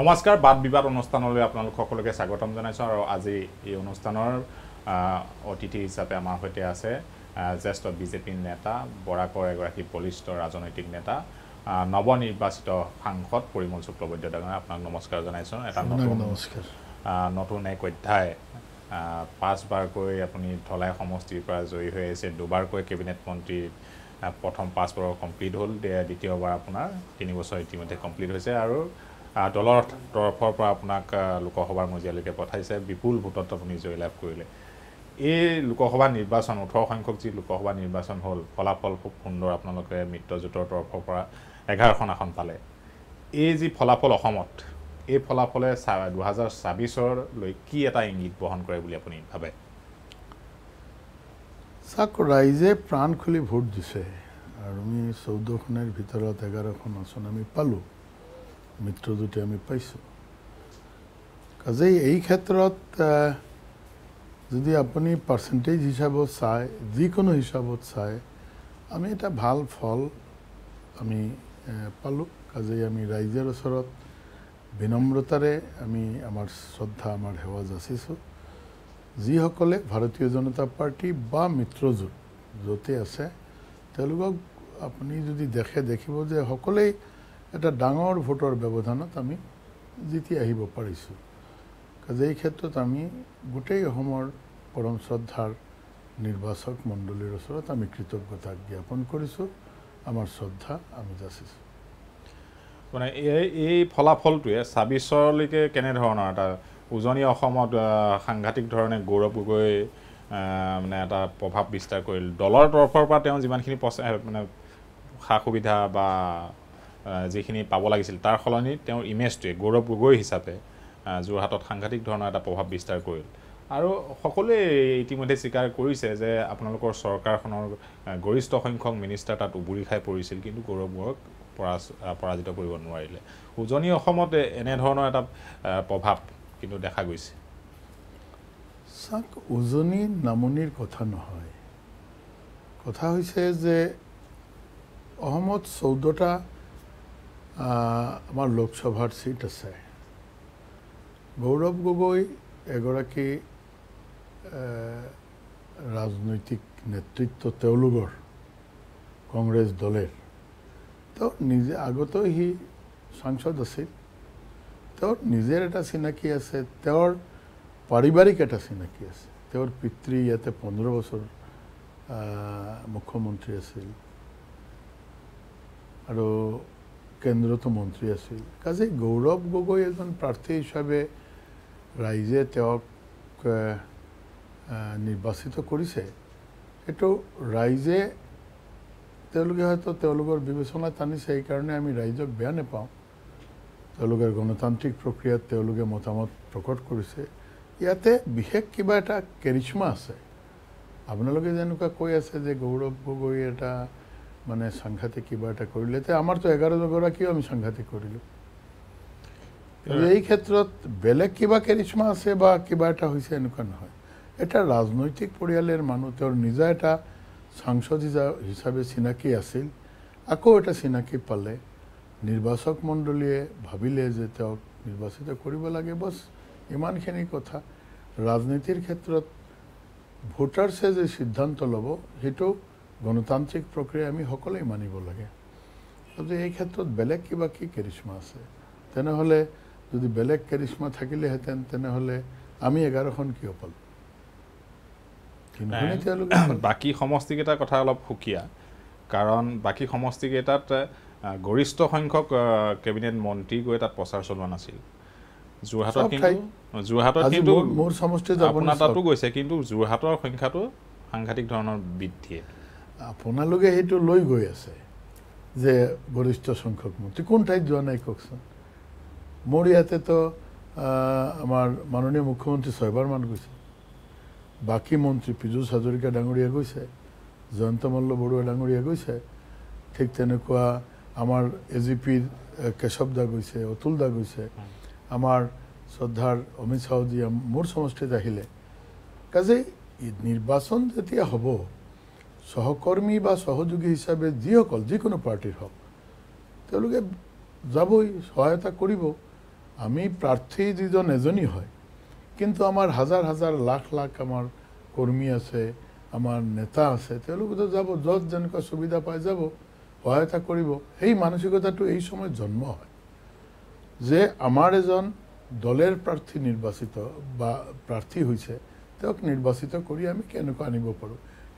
নমস্কাৰ বাদ বিবাদ অনুষ্ঠানলৈ আপোনালোক সকলোকে স্বাগতম জনাইছোঁ আৰু আজি এই অনুষ্ঠানৰ অতিথি হিচাপে আমাৰ সৈতে আছে জ্যেষ্ঠ বিজেপিৰ নেতা বৰাকৰ এগৰাকী বলিষ্ঠ ৰাজনৈতিক নেতা নৱনিৰ্বাচিত সাংসদ পৰিমল শুক্লবৈদ্য ডাঙৰ আপোনাক নমস্কাৰ জনাইছোঁ এটা নমস্কাৰ নতুন এক অধ্যায় পাঁচবাৰকৈ আপুনি ঢলাই সমষ্টিৰ পৰা জয়ী হৈ আহিছে দুবাৰকৈ কেবিনেট মন্ত্ৰী প্ৰথম পাঁচবাৰ কমপ্লিট হ'ল দ্বিতীয়বাৰ আপোনাৰ তিনিবছৰ ইতিমধ্যে কমপ্লিট হৈছে আৰু দলৰ তৰফৰ পৰা আপোনাক লোকসভাৰ মজিয়ালৈকে পঠাইছে বিপুল ভোটত আপুনি জয়লাভ কৰিলে এই লোকসভা নিৰ্বাচন ওঠৰ সংখ্যক যি লোকসভা নিৰ্বাচন হ'ল ফলাফল খুব সুন্দৰ আপোনালোকে মিত্ৰজোঁটৰ তৰফৰ পৰা এঘাৰখন আসন পালে এই যি ফলাফল অসমত এই ফলাফলে দুহেজাৰ ছাব্বিছলৈ কি এটা ইংগিত বহন কৰে বুলি আপুনি ভাবে চাওক ৰাইজে প্ৰাণ খুলি ভোট দিছে আৰু আমি চৈধ্যখনৰ ভিতৰত এঘাৰখন আসন আমি পালোঁ মিত্ৰ দুটি আমি পাইছোঁ কাজে এই ক্ষেত্ৰত uh, যদি আপুনি পাৰ্চেণ্টেজ হিচাপত চায় যিকোনো হিচাপত চায় আমি এটা ভাল ফল আমি uh, পালোঁ কাজেই আমি ৰাইজৰ ওচৰত বিনম্ৰতাৰে আমি আমাৰ শ্ৰদ্ধা আমাৰ সেৱা যাচিছোঁ যিসকলে ভাৰতীয় জনতা পাৰ্টি বা মিত্ৰজোঁট য'তে আছে তেওঁলোকক আপুনি যদি দেখে দেখিব যে সকলোৱে এটা ডাঙৰ ভোটৰ ব্যৱধানত আমি জিতি আহিব পাৰিছোঁ যে এই ক্ষেত্ৰত আমি গোটেই অসমৰ পৰম শ্ৰদ্ধাৰ নিৰ্বাচক মণ্ডলীৰ ওচৰত আমি কৃতজ্ঞতা জ্ঞাপন কৰিছোঁ আমাৰ শ্ৰদ্ধা আমি যাচিছোঁ মানে এই এই ফলাফলটোৱে ছাব্বিছলৈকে কেনেধৰণৰ এটা উজনি অসমত সাংঘাতিক ধৰণে গৌৰৱ গগৈ মানে এটা প্ৰভাৱ বিস্তাৰ কৰিল দলৰ তৰফৰ পৰা তেওঁ যিমানখিনি মানে সা সুবিধা বা যিখিনি পাব লাগিছিল তাৰ সলনি তেওঁৰ ইমেজটোৱে গৌৰৱ গগৈ হিচাপে যোৰহাটত সাংঘাতিক ধৰণৰ এটা প্ৰভাৱ বিস্তাৰ কৰিল আৰু সকলোৱে ইতিমধ্যে স্বীকাৰ কৰিছে যে আপোনালোকৰ চৰকাৰখনৰ গৰিষ্ঠ সংখ্যক মিনিষ্টাৰ তাত উবুৰি খাই পৰিছিল কিন্তু গৌৰৱ গগৈক পৰা পৰাজিত কৰিব নোৱাৰিলে উজনি অসমত এনেধৰণৰ এটা প্ৰভাৱ কিন্তু দেখা গৈছে চাওক উজনি নামনিৰ কথা নহয় কথা হৈছে যে অসমত চৌধটা আমাৰ লোকসভাৰ ছিট আছে গৌৰৱ গগৈ এগৰাকী ৰাজনৈতিক নেতৃত্ব তেওঁলোকৰ কংগ্ৰেছ দলৰ তেওঁ নিজে আগতেও সি সাংসদ আছিল তেওঁৰ নিজৰ এটা চিনাকি আছে তেওঁৰ পাৰিবাৰিক এটা চিনাকি আছে তেওঁৰ পিতৃ ইয়াতে পোন্ধৰ বছৰ মুখ্যমন্ত্ৰী আছিল আৰু কেন্দ্ৰতো মন্ত্ৰী আছিল কাজে গৌৰৱ গগৈ এজন প্ৰাৰ্থী হিচাপে ৰাইজে তেওঁক নিৰ্বাচিত কৰিছে সেইটো ৰাইজে তেওঁলোকে হয়তো তেওঁলোকৰ বিবেচনা টানিছে সেইকাৰণে আমি ৰাইজক বেয়া নাপাওঁ তেওঁলোকে গণতান্ত্ৰিক প্ৰক্ৰিয়াত তেওঁলোকে মতামত প্ৰকট কৰিছে ইয়াতে বিশেষ কিবা এটা কেৰিচমা আছে আপোনালোকে যেনেকুৱা কৈ আছে যে গৌৰৱ গগৈ এটা মানে সাংঘাতিক কিবা এটা কৰিলে এতিয়া আমাৰতো এঘাৰজনগৰাকীও আমি সাংঘাতিক কৰিলোঁ এই ক্ষেত্ৰত বেলেগ কিবা কেৰিচমা আছে বা কিবা এটা হৈছে এনেকুৱা নহয় এটা ৰাজনৈতিক পৰিয়ালৰ মানুহ তেওঁৰ নিজা এটা সাংসদ হিচাপে চিনাকি আছিল আকৌ এটা চিনাকি পালে নিৰ্বাচক মণ্ডলীয়ে ভাবিলে যে তেওঁক নিৰ্বাচিত কৰিব লাগে বচ ইমানখিনি কথা ৰাজনীতিৰ ক্ষেত্ৰত ভোটাৰ্ছে যে সিদ্ধান্ত ল'ব সেইটো গণতান্ত্ৰিক প্ৰক্ৰিয়া আমি সকলোৱে মানিব লাগে গতিকে এই ক্ষেত্ৰত বেলেগ কিবা কি কেৰিচমা আছে তেনেহ'লে যদি বেলেগ কেৰিচমা থাকিলেহেঁতেন তেনেহ'লে আমি এঘাৰখন কিয় পালোঁ বাকী সমষ্টিকেইটাৰ কথা অলপ সুকীয়া কাৰণ বাকী সমষ্টিকেইটাত গৰিষ্ঠ সংখ্যক কেবিনেট মন্ত্ৰী গৈ তাত প্ৰচাৰ চলোৱা নাছিল যোৰহাটৰ যোৰহাটৰ কিন্তু যোৰহাটৰ সংখ্যাটো সাংঘাতিক ধৰণৰ বৃদ্ধিয়ে আপোনালোকে সেইটো লৈ গৈ আছে যে গৰিষ্ঠ সংখ্যক মন্ত্ৰী কোন ঠাইত যোৱা নাই কওকচোন মোৰ ইয়াতেতো আমাৰ মাননীয় মুখ্যমন্ত্ৰী ছয়বাৰমান গৈছে বাকী মন্ত্ৰী পীযুষ হাজৰিকা ডাঙৰীয়া গৈছে জয়ন্ত মল্ল বৰুৱা ডাঙৰীয়া গৈছে ঠিক তেনেকুৱা আমাৰ এ জি পিৰ কেশৱ দা গৈছে অতুল দা গৈছে আমাৰ শ্ৰদ্ধাৰ অমিত শাহজী মোৰ সমষ্টিত আহিলে কাজে নিৰ্বাচন যেতিয়া হ'ব সহকর্মী বা সহযোগী হিসাবে যখন যিকোনো পার্টির হোক তেওঁলোকে যাবই সহায়তা করব আমি প্রার্থী যিজন এজনই হয় কিন্তু আমার হাজার হাজার লাখ লাখ আমার কর্মী আছে আমার নেতা আছে তো যাব যত যে সুবিধা পাই যাব সহায়তা করব সেই মানসিকতাটা এই সময় জন্ম হয় যে আমার এজন দলের প্রার্থী নির্বাচিত বা প্রার্থী হয়েছে তেওঁক নির্বাচিত করে আমি কেনকা আনব পাৰোঁ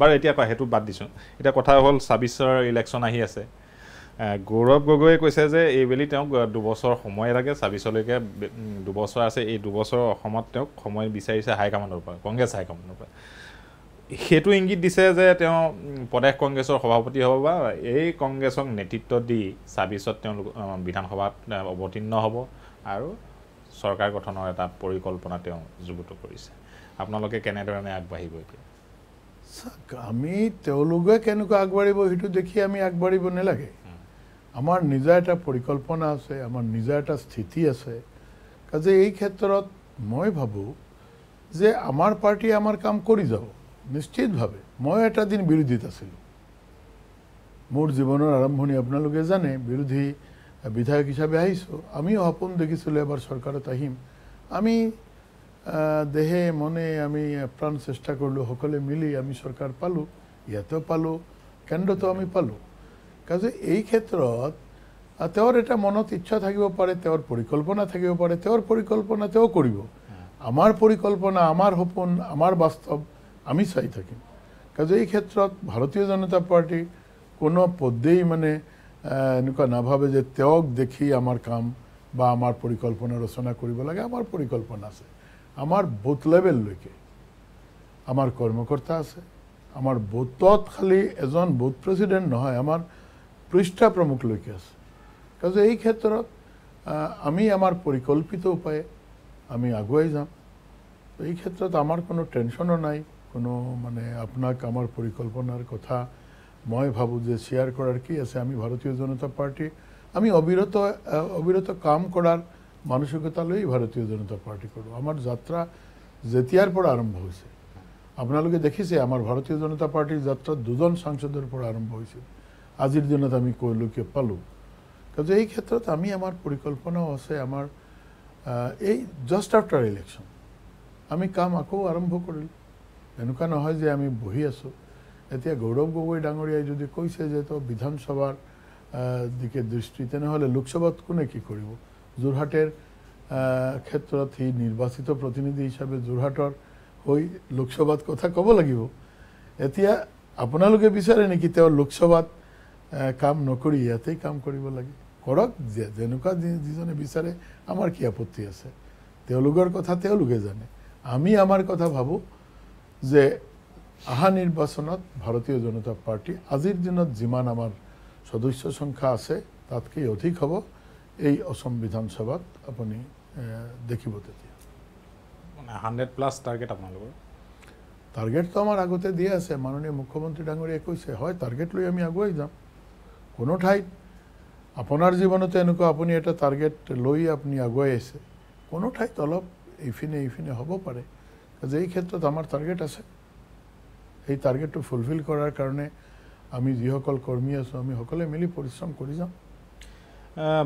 বাৰু এতিয়া কয় সেইটো বাদ দিছোঁ এতিয়া কথা হ'ল ছাব্বিছৰ ইলেকশ্যন আহি আছে গৌৰৱ গগৈয়ে কৈছে যে এইবেলি তেওঁক দুবছৰ সময় লাগে ছাব্বিছলৈকে দুবছৰ আছে এই দুবছৰ অসমত তেওঁক সময় বিচাৰিছে হাইকমাণ্ডৰ পৰা কংগ্ৰেছ হাইকমাণ্ডৰ পৰা সেইটো ইংগিত দিছে যে তেওঁ প্ৰদেশ কংগ্ৰেছৰ সভাপতি হ'ব বা এই কংগ্ৰেছক নেতৃত্ব দি ছাব্বিছত তেওঁলোক বিধানসভাত অৱতীৰ্ণ হ'ব আৰু চৰকাৰ গঠনৰ এটা পৰিকল্পনা তেওঁ যুগুত কৰিছে আপোনালোকে কেনেধৰণে আগবাঢ়িব এতিয়া আমি তেওঁলোকে কেনেকুৱা আগবাঢ়িব সেইটো দেখি আমি আগবাঢ়িব নালাগে আমাৰ নিজা এটা পৰিকল্পনা আছে আমাৰ নিজা এটা স্থিতি আছে কাজে এই ক্ষেত্ৰত মই ভাবোঁ যে আমাৰ পাৰ্টীয়ে আমাৰ কাম কৰি যাব নিশ্চিতভাৱে মই এটা দিন বিৰোধীত আছিলোঁ মোৰ জীৱনৰ আৰম্ভণি আপোনালোকে জানে বিৰোধী বিধায়ক হিচাপে আহিছোঁ আমিও সপোন দেখিছিলোঁ এবাৰ চৰকাৰত আহিম আমি দেহে মনে আমি প্রাণ চেষ্টা করলো সকলে মিলি আমি সরকার পালোঁ ইয়াতেও পালোঁ কেন্দ্ৰতো আমি পালোঁ কাজে এই ক্ষেত্ৰত তেওঁৰ এটা মনত ইচ্ছা থাকিব পাৰে তেওঁৰ পৰিকল্পনা থাকিব পাৰে তেওঁৰ পৰিকল্পনা তেওঁ কৰিব আমাৰ পৰিকল্পনা আমাৰ সপোন আমাৰ বাস্তৱ আমি চাই থাকিম কাজে এই ক্ষেত্ৰত ভাৰতীয় জনতা পাৰ্টি কোনো পদেই মানে এনেকুৱা নাভাবে যে তেওঁক দেখি আমাৰ কাম বা আমাৰ পৰিকল্পনা ৰচনা কৰিব লাগে আমাৰ পৰিকল্পনা আছে আমার বুথ লেভেললৈকে আমাৰ কৰ্মকৰ্তা আছে আমাৰ বুথত খালি এজন বুথ প্ৰেচিডেণ্ট নহয় আমাৰ পৃষ্ঠা প্ৰমুখলৈকে আছে গতিকে এই ক্ষেত্ৰত আমি আমাৰ পৰিকল্পিত উপায়ে আমি আগুৱাই যাম এই ক্ষেত্ৰত আমাৰ কোনো টেনশনও নাই কোনো মানে আপোনাক আমাৰ পৰিকল্পনাৰ কথা মই ভাবোঁ যে শ্বেয়াৰ কৰাৰ কি আছে আমি ভাৰতীয় জনতা পাৰ্টী আমি অবিৰত অবিৰত কাম কৰাৰ মানসিকতালৈ ভাৰতীয় জনতা পাৰ্টি কৰোঁ আমাৰ যাত্ৰা যেতিয়াৰ পৰা আৰম্ভ হৈছে আপোনালোকে দেখিছে আমাৰ ভাৰতীয় জনতা পাৰ্টিৰ যাত্ৰা দুজন সাংসদৰ পৰা আৰম্ভ হৈছিল আজিৰ দিনত আমি কৈলৈকে পালোঁ কিন্তু এই ক্ষেত্ৰত আমি আমাৰ পৰিকল্পনাও আছে আমাৰ এই জাষ্ট আফটাৰ ইলেকশ্যন আমি কাম আকৌ আৰম্ভ কৰিলোঁ এনেকুৱা নহয় যে আমি বহি আছোঁ এতিয়া গৌৰৱ গগৈ ডাঙৰীয়াই যদি কৈছে যে তো বিধানসভাৰ দিশে দৃষ্টি তেনেহ'লে লোকসভাত কোনে কি কৰিব যোৰহাটেৰ ক্ষেত্ৰত সেই নিৰ্বাচিত প্ৰতিনিধি হিচাপে যোৰহাটৰ হৈ লোকসভাত কথা ক'ব লাগিব এতিয়া আপোনালোকে বিচাৰে নেকি তেওঁ লোকসভাত কাম নকৰি ইয়াতেই কাম কৰিব লাগে কৰক যে যেনেকুৱা যিজনে বিচাৰে আমাৰ কি আপত্তি আছে তেওঁলোকৰ কথা তেওঁলোকে জানে আমি আমাৰ কথা ভাবোঁ যে অহা নিৰ্বাচনত ভাৰতীয় জনতা পাৰ্টি আজিৰ দিনত যিমান আমাৰ সদস্য সংখ্যা আছে তাতকৈ অধিক হ'ব এই অসম বিধানসভাত আপুনি দেখিব তেতিয়া মানে হাণ্ড্ৰেড প্লাছ টাৰ্গেট আপোনালোকৰ টাৰ্গেট তো আমাৰ আগতে দিয়া আছে মাননীয় মুখ্যমন্ত্ৰী ডাঙৰীয়ে কৈছে হয় টাৰ্গেট লৈ আমি আগুৱাই যাম কোনো ঠাইত আপোনাৰ জীৱনতে এনেকুৱা আপুনি এটা টাৰ্গেট লৈ আপুনি আগুৱাই আছে কোনো ঠাইত অলপ এইপিনে এইপিনে হ'ব পাৰে যে এই ক্ষেত্ৰত আমাৰ টাৰ্গেট আছে সেই টাৰ্গেটটো ফুলফিল কৰাৰ কাৰণে আমি যিসকল কৰ্মী আছোঁ আমি সকলোৱে মিলি পৰিশ্ৰম কৰি যাওঁ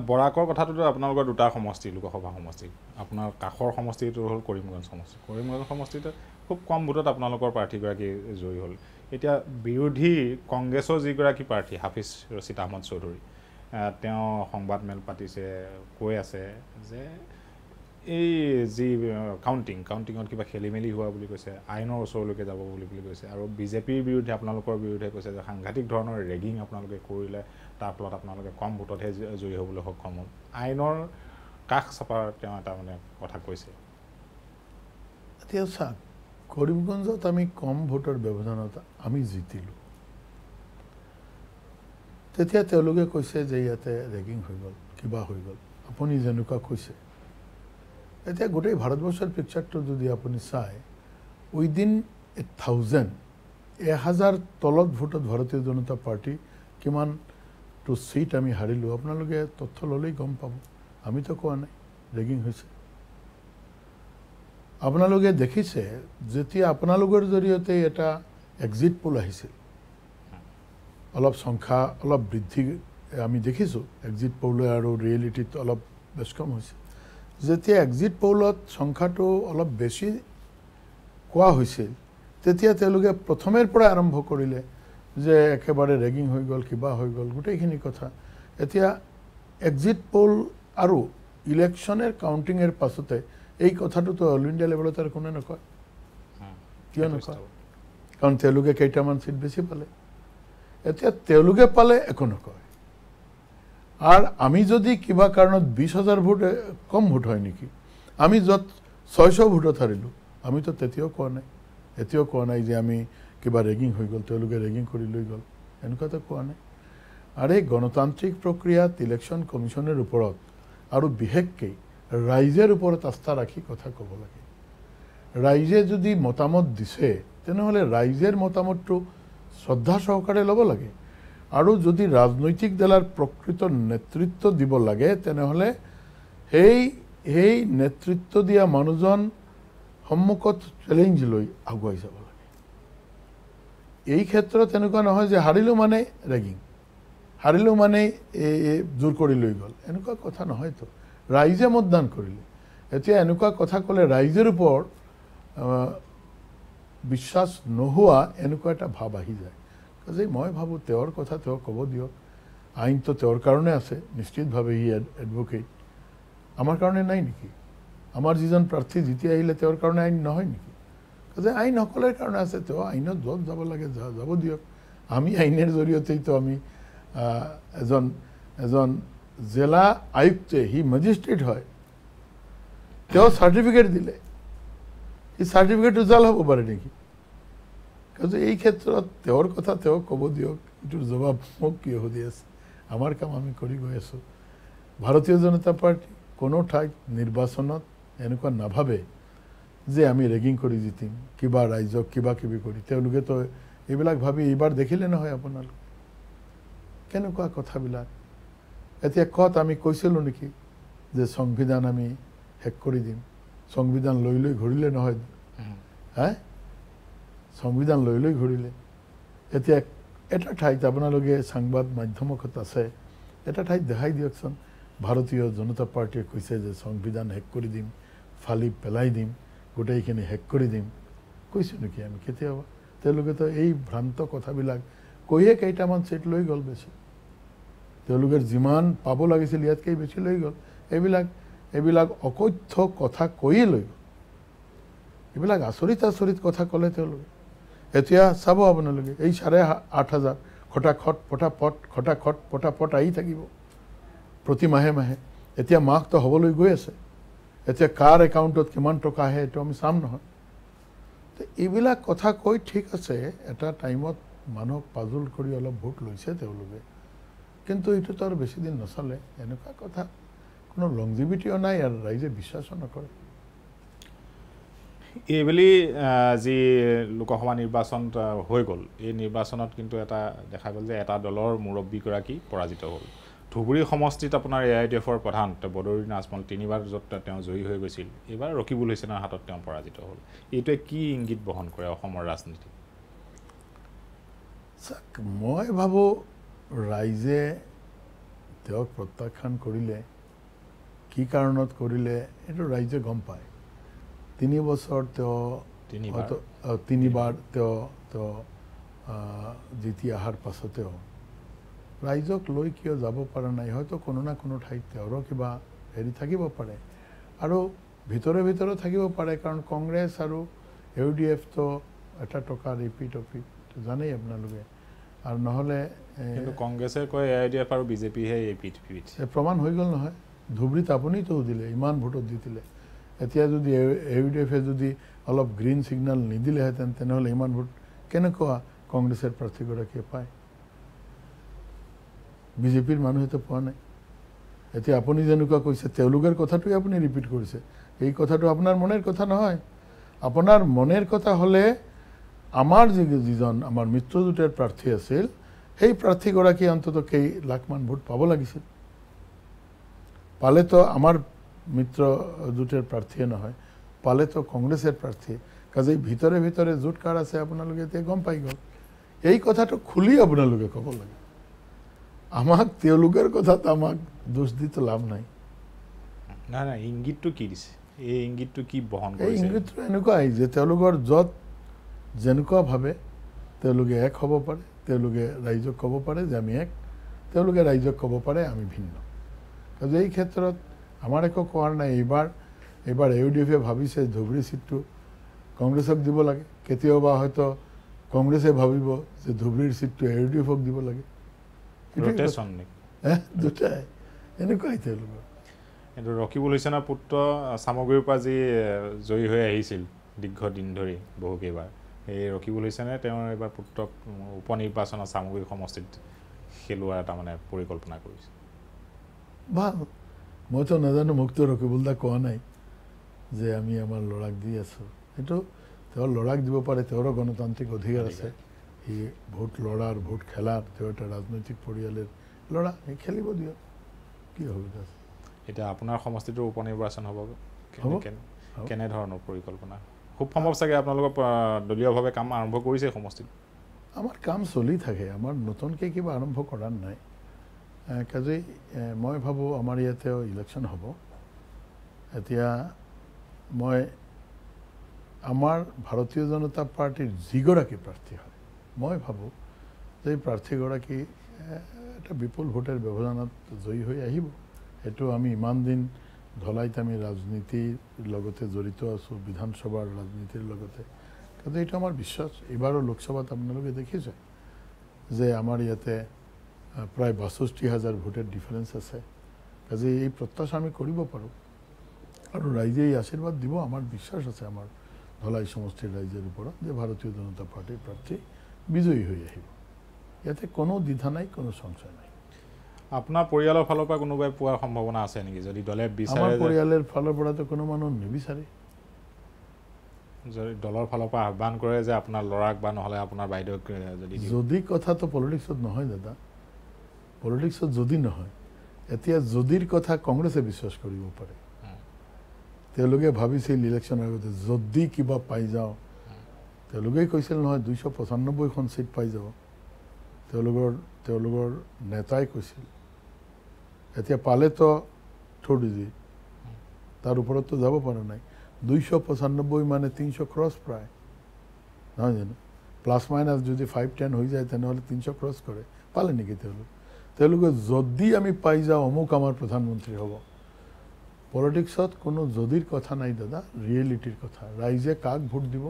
বৰাকৰ কথাটোতো আপোনালোকৰ দুটা সমষ্টি লোকসভা সমষ্টি আপোনাৰ কাষৰ সমষ্টিটো হ'ল কৰিমগঞ্জ সমষ্টি কৰিমগঞ্জ সমষ্টিত খুব কম ভোটত আপোনালোকৰ প্ৰাৰ্থীগৰাকী জয়ী হ'ল এতিয়া বিৰোধী কংগ্ৰেছৰ যিগৰাকী প্ৰাৰ্থী হাফিজ ৰচিদ আহমদ চৌধুৰী তেওঁ সংবাদমেল পাতিছে কৈ আছে যে এই যি কাউণ্টিং কাউণ্টিঙত কিবা খেলি মেলি হোৱা বুলি কৈছে আইনৰ ওচৰলৈকে যাব বুলি বুলি কৈছে আৰু বিজেপিৰ বিৰুদ্ধে আপোনালোকৰ বিৰুদ্ধে কৈছে যে সাংঘাতিক ধৰণৰ ৰেগিং আপোনালোকে কৰিলে তাৰ ফলত আপোনালোকে কম ভোটতহে জয়ী হ'বলৈ সক্ষম হ'ল আইনৰ কাষ চপাৰ তেওঁ এটা মানে কথা কৈছে এতিয়া চাওক কৰিমগঞ্জত আমি কম ভোটৰ ব্যৱধানত আমি জিতিলোঁ তেতিয়া তেওঁলোকে কৈছে যে ইয়াতে ৰেগিং হৈ গ'ল কিবা হৈ গ'ল আপুনি যেনেকুৱা কৈছে এতিয়া গোটেই ভাৰতবৰ্ষৰ পিকচাৰটো যদি আপুনি চায় উইদিন এ থাউজেণ্ড এহাজাৰ তলত ভোটত ভাৰতীয় জনতা পাৰ্টী কিমান টু ছিট আমি হাৰিলোঁ আপোনালোকে তথ্য ল'লেই গম পাব আমিতো কোৱা নাই ৰেগিং হৈছে আপোনালোকে দেখিছে যেতিয়া আপোনালোকৰ জৰিয়তে এটা এক্সিট পল আহিছিল অলপ সংখ্যা অলপ বৃদ্ধি আমি দেখিছোঁ এক্সিট পলৈ আৰু ৰিয়েলিটিত অলপ বেছ কম হৈছে যেতিয়া এক্সিট পলত সংখ্যাটো অলপ বেছি কোৱা হৈছিল তেতিয়া তেওঁলোকে প্ৰথমেৰ পৰা আৰম্ভ কৰিলে যে একেবাৰে ৰেগিং হৈ গ'ল কিবা হৈ গ'ল গোটেইখিনি কথা এতিয়া এক্সিট পল আৰু ইলেকশ্যনৰ কাউণ্টিঙৰ পাছতে এই কথাটোতো অল ইণ্ডিয়া লেভেলত আৰু কোনে নকয় কিয় নকয় কাৰণ তেওঁলোকে কেইটামান ছিট বেছি পালে এতিয়া তেওঁলোকে পালে একো নকয় আৰু আমি যদি কিবা কাৰণত বিছ হাজাৰ ভোট কম ভোট হয় নেকি আমি য'ত ছয়শ ভোটত হাৰিলোঁ আমিতো তেতিয়াও কোৱা নাই এতিয়াও কোৱা নাই যে আমি কিবা ৰেগিং হৈ গ'ল তেওঁলোকে ৰেগিং কৰি লৈ গ'ল এনেকুৱা এটা কোৱা নাই আৰু এই গণতান্ত্ৰিক প্ৰক্ৰিয়াত ইলেকশ্যন কমিশ্যনৰ ওপৰত আৰু বিশেষকৈ ৰাইজৰ ওপৰত আস্থা ৰাখি কথা ক'ব লাগে ৰাইজে যদি মতামত দিছে তেনেহ'লে ৰাইজৰ মতামতটো শ্ৰদ্ধা সহকাৰে ল'ব লাগে আৰু যদি ৰাজনৈতিক দলৰ প্ৰকৃত নেতৃত্ব দিব লাগে তেনেহ'লে সেই সেই নেতৃত্ব দিয়া মানুহজন সন্মুখত চেলেঞ্জ লৈ আগুৱাই যাব এই ক্ষেত্ৰত এনেকুৱা নহয় যে হাৰিলোঁ মানেই ৰেগিং হাৰিলোঁ মানেই জোৰ কৰি লৈ গ'ল এনেকুৱা কথা নহয়তো ৰাইজে মতদান কৰিলে এতিয়া এনেকুৱা কথা ক'লে ৰাইজৰ ওপৰত বিশ্বাস নোহোৱা এনেকুৱা এটা ভাৱ আহি যায় যে মই ভাবোঁ তেওঁৰ কথা তেওঁ ক'ব দিয়ক আইনটো তেওঁৰ কাৰণে আছে নিশ্চিতভাৱে সি এডভকেট আমাৰ কাৰণে নাই নেকি আমাৰ যিজন প্ৰাৰ্থী যেতিয়া আহিলে তেওঁৰ কাৰণে আইন নহয় নেকি কাৰণে আইনসকলৰ কাৰণে আছে তেওঁ আইনত য'ত যাব লাগে যাব দিয়ক আমি আইনৰ জৰিয়তেইতো আমি এজন এজন জিলা আয়ুক্তই সি মেজিষ্ট্ৰেট হয় তেওঁ চাৰ্টিফিকেট দিলে সি চাৰ্টিফিকেটটো জাল হ'ব পাৰে নেকি কিন্তু এই ক্ষেত্ৰত তেওঁৰ কথা তেওঁ ক'ব দিয়ক এইটোৰ জবাব মোক কিয় সুধি আছে আমাৰ কাম আমি কৰি গৈ আছোঁ ভাৰতীয় জনতা পাৰ্টী কোনো ঠাইত নিৰ্বাচনত এনেকুৱা নাভাবে যে আমি ৰেগিং কৰি জিতিম কিবা ৰাইজক কিবা কিবি কৰি তেওঁলোকেতো এইবিলাক ভাবি এইবাৰ দেখিলে নহয় আপোনালোক কেনেকুৱা কথাবিলাক এতিয়া কত আমি কৈছিলোঁ নেকি যে সংবিধান আমি শেষ কৰি দিম সংবিধান লৈ লৈ ঘূৰিলে নহয় হে সংবিধান লৈ লৈ ঘূৰিলে এতিয়া এটা ঠাইত আপোনালোকে সাংবাদ মাধ্যমকত আছে এটা ঠাইত দেখাই দিয়কচোন ভাৰতীয় জনতা পাৰ্টীয়ে কৈছে যে সংবিধান শেষ কৰি দিম ফালি পেলাই দিম গোটেইখিনি শেষ কৰি দিম কৈছোঁ নেকি আমি কেতিয়াবা তেওঁলোকেতো এই ভ্ৰান্ত কথাবিলাক কৈয়ে কেইটামান ছিট লৈ গ'ল বেছি তেওঁলোকে যিমান পাব লাগিছিল ইয়াতকৈ বেছি লৈ গ'ল এইবিলাক এইবিলাক অকথ্য কথা কৈয়ে লৈ গ'ল এইবিলাক আচৰিত আচৰিত কথা ক'লে তেওঁলোকে এতিয়া চাব আপোনালোকে এই চাৰে আঠ হাজাৰ খটাখট পটাপট খটাখট পটাপট আহি থাকিব প্ৰতি মাহে মাহে এতিয়া মাহটো হ'বলৈ গৈ আছে এতিয়া কাৰ একাউণ্টত কিমান টকা আহে এইটো আমি চাম নহয় এইবিলাক কথা কৈ ঠিক আছে এটা টাইমত মানুহক পাজুল কৰি অলপ ভোট লৈছে তেওঁলোকে কিন্তু এইটোতো আৰু বেছিদিন নচলে এনেকুৱা কথা কোনো লংজিভিটিও নাই আৰু ৰাইজে বিশ্বাসো নকৰে এইবেলি যি লোকসভা নিৰ্বাচন হৈ গ'ল এই নিৰ্বাচনত কিন্তু এটা দেখা গ'ল যে এটা দলৰ মুৰব্বীগৰাকী পৰাজিত হ'ল ধুবুৰী সমষ্টিত আপোনাৰ এ আই ডি এফৰ প্ৰধান বদৰী আজমল তিনিবাৰ য'ত তেওঁ জয়ী হৈ গৈছিল এইবাৰ ৰকিবুল হুছেইনৰ হাতত তেওঁ পৰাজিত হ'ল এইটোৱে কি ইংগিত বহন কৰে অসমৰ ৰাজনীতি চাওক মই ভাবোঁ ৰাইজে তেওঁক প্ৰত্যাখ্যান কৰিলে কি কাৰণত কৰিলে এইটো ৰাইজে গম পায় তিনি বছৰ তেওঁ তিনিবাৰ তেওঁ তেওঁ জিতি অহাৰ পাছতেও ৰাইজক লৈ কিয় যাব পৰা নাই হয়তো কোনো না কোনো ঠাইত তেওঁৰো কিবা হেৰি থাকিব পাৰে আৰু ভিতৰে ভিতৰে থাকিব পাৰে কাৰণ কংগ্ৰেছ আৰু ইউ ডি এফতো এটা টকা ৰিপিট অফিট জানেই আপোনালোকে আৰু নহ'লে কংগ্ৰেছে কয় এ আই ডি এফ আৰু বিজেপিহে ৰিপিট ৰিপিট প্ৰমাণ হৈ গ'ল নহয় ধুবুৰীত আপুনিতো সুধিলে ইমান ভোটত দিছিলে এতিয়া যদি এ ইউ ডি এফে যদি অলপ গ্ৰীণ ছিগনেল নিদিলেহেঁতেন তেনেহ'লে ইমান ভোট কেনেকুৱা কংগ্ৰেছৰ প্ৰাৰ্থীগৰাকীয়ে পায় বিজেপিৰ মানুহেতো পোৱা নাই এতিয়া আপুনি যেনেকুৱা কৈছে তেওঁলোকৰ কথাটোৱে আপুনি ৰিপিট কৰিছে এই কথাটো আপোনাৰ মনৰ কথা নহয় আপোনাৰ মনৰ কথা হ'লে আমাৰ যি যিজন আমাৰ মিত্ৰজোঁটৰ প্ৰাৰ্থী আছিল সেই প্ৰাৰ্থীগৰাকীয়ে অন্ততঃ কেই লাখমান ভোট পাব লাগিছিল পালেতো আমাৰ মিত্ৰজোঁটৰ প্ৰাৰ্থীয়ে নহয় পালেতো কংগ্ৰেছৰ প্ৰাৰ্থী কাজেই ভিতৰে ভিতৰে জোট কাৰ আছে আপোনালোকে এতিয়া গম পাই গ'ল এই কথাটো খুলি আপোনালোকে ক'ব লাগে আমাক তেওঁলোকৰ কথাত আমাক দোষ দি তো লাভ নাই নাই নাই ইংগিতটো কি দিছে এই ইংগিতটো কি বহন কৰিছে ইংগিতটো এনেকুৱাই যে তেওঁলোকৰ য'ত যেনেকুৱাভাৱে তেওঁলোকে এক হ'ব পাৰে তেওঁলোকে ৰাইজক ক'ব পাৰে যে আমি এক তেওঁলোকে ৰাইজক ক'ব পাৰে আমি ভিন্ন কাৰণ এই ক্ষেত্ৰত আমাৰ একো কোৱাৰ নাই এইবাৰ এইবাৰ ইউ ডি এফে ভাবিছে ধুবুৰী ছিটটো কংগ্ৰেছক দিব লাগে কেতিয়াবা হয়তো কংগ্ৰেছে ভাবিব যে ধুবুৰীৰ ছিটটো ইউ ডি এফক দিব লাগে ৰটেচন দুটাই এনেকুৱাই তেওঁলোকৰ কিন্তু ৰকিবুল হুছেনৰ পুত্ৰ চামগুৰিৰ পৰা যি জয়ী হৈ আহিছিল দীৰ্ঘদিন ধৰি বহুকেইবাৰ সেই ৰকিবুল হুছেনে তেওঁৰ এইবাৰ পুত্ৰক উপ নিৰ্বাচনৰ চামগুৰি সমষ্টিত খেলোৱাৰ তাৰমানে পৰিকল্পনা কৰিছে ভাল মইতো নাজানো মোকতো ৰকিবুল দা কোৱা নাই যে আমি আমাৰ ল'ৰাক দি আছোঁ সেইটো তেওঁৰ ল'ৰাক দিব পাৰে তেওঁৰো গণতান্ত্ৰিক অধিকাৰ আছে সি ভোট লড়াৰ ভোট খেলাৰ তেওঁ এটা ৰাজনৈতিক পৰিয়ালৰ ল'ৰা সি খেলিব দিয়ক কি অসুবিধা আছে এতিয়া আপোনাৰ সমষ্টিটোৰ উপ নিৰ্বাচন হ'ব কেনেধৰণৰ পৰিকল্পনা খুব সম্ভৱ চাগে আপোনালোকৰ দলীয়ভাৱে কাম আৰম্ভ কৰিছে সমষ্টিত আমাৰ কাম চলি থাকে আমাৰ নতুনকৈ কিবা আৰম্ভ কৰা নাই কাজেই মই ভাবোঁ আমাৰ ইয়াতে ইলেকশ্যন হ'ব এতিয়া মই আমাৰ ভাৰতীয় জনতা পাৰ্টীৰ যিগৰাকী প্ৰাৰ্থী হয় মই ভাবোঁ যে এই প্ৰাৰ্থীগৰাকী এটা বিপুল ভোটৰ ব্যৱধানত জয়ী হৈ আহিব সেইটো আমি ইমান দিন ঢলাইত আমি ৰাজনীতিৰ লগতে জড়িত আছোঁ বিধানসভাৰ ৰাজনীতিৰ লগতে কিন্তু এইটো আমাৰ বিশ্বাস এইবাৰৰ লোকসভাত আপোনালোকে দেখিছে যে আমাৰ ইয়াতে প্ৰায় বাষষ্ঠি হাজাৰ ভোটৰ ডিফাৰেঞ্চ আছে আজি এই প্ৰত্যাশা আমি কৰিব পাৰোঁ আৰু ৰাইজে এই আশীৰ্বাদ দিব আমাৰ বিশ্বাস আছে আমাৰ ধলাই সমষ্টিৰ ৰাইজৰ ওপৰত যে ভাৰতীয় জনতা পাৰ্টীৰ প্ৰাৰ্থী বিজয়ী হৈ আহিব ইয়াতে কোনো দ্বিধা নাই কোনো সংশয় নাই আপোনাৰ পৰিয়ালৰ ফালৰ পৰা কোনোবাই পোৱাৰ সম্ভাৱনা আছে নেকি যদি দলে বিচাৰে পৰিয়ালৰ ফালৰ পৰাতো কোনো মানুহ নিবিচাৰে যদি দলৰ ফালৰ পৰা আহ্বান কৰে যে আপোনাৰ ল'ৰাক বা নহ'লে আপোনাৰ বাইদেউক যদি যদি কথাটো পলিটিক্সত নহয় দাদা পলিটিক্সত যদি নহয় এতিয়া যদিৰ কথা কংগ্ৰেছে বিশ্বাস কৰিব পাৰে তেওঁলোকে ভাবিছিল ইলেকশ্যনৰ আগতে যদি কিবা পাই যাওঁ তেওঁলোকেই কৈছিল নহয় দুইশ পঁচান্নব্বৈখন ছিট পাই যাব তেওঁলোকৰ তেওঁলোকৰ নেতাই কৈছিল এতিয়া পালেতো থ্ৰ' ডিজি তাৰ ওপৰততো যাব পৰা নাই দুইশ পঁচান্নব্বৈ মানে তিনিশ ক্ৰছ প্ৰায় নহয় জানো প্লাছ মাইনাছ যদি ফাইভ টেন হৈ যায় তেনেহ'লে তিনিশ ক্ৰছ কৰে পালে নেকি তেওঁলোক তেওঁলোকে যদি আমি পাই যাওঁ অমুক আমাৰ প্ৰধানমন্ত্ৰী হ'ব পলিটিক্সত কোনো যদিৰ কথা নাই দাদা ৰিয়েলিটিৰ কথা ৰাইজে কাক ভোট দিব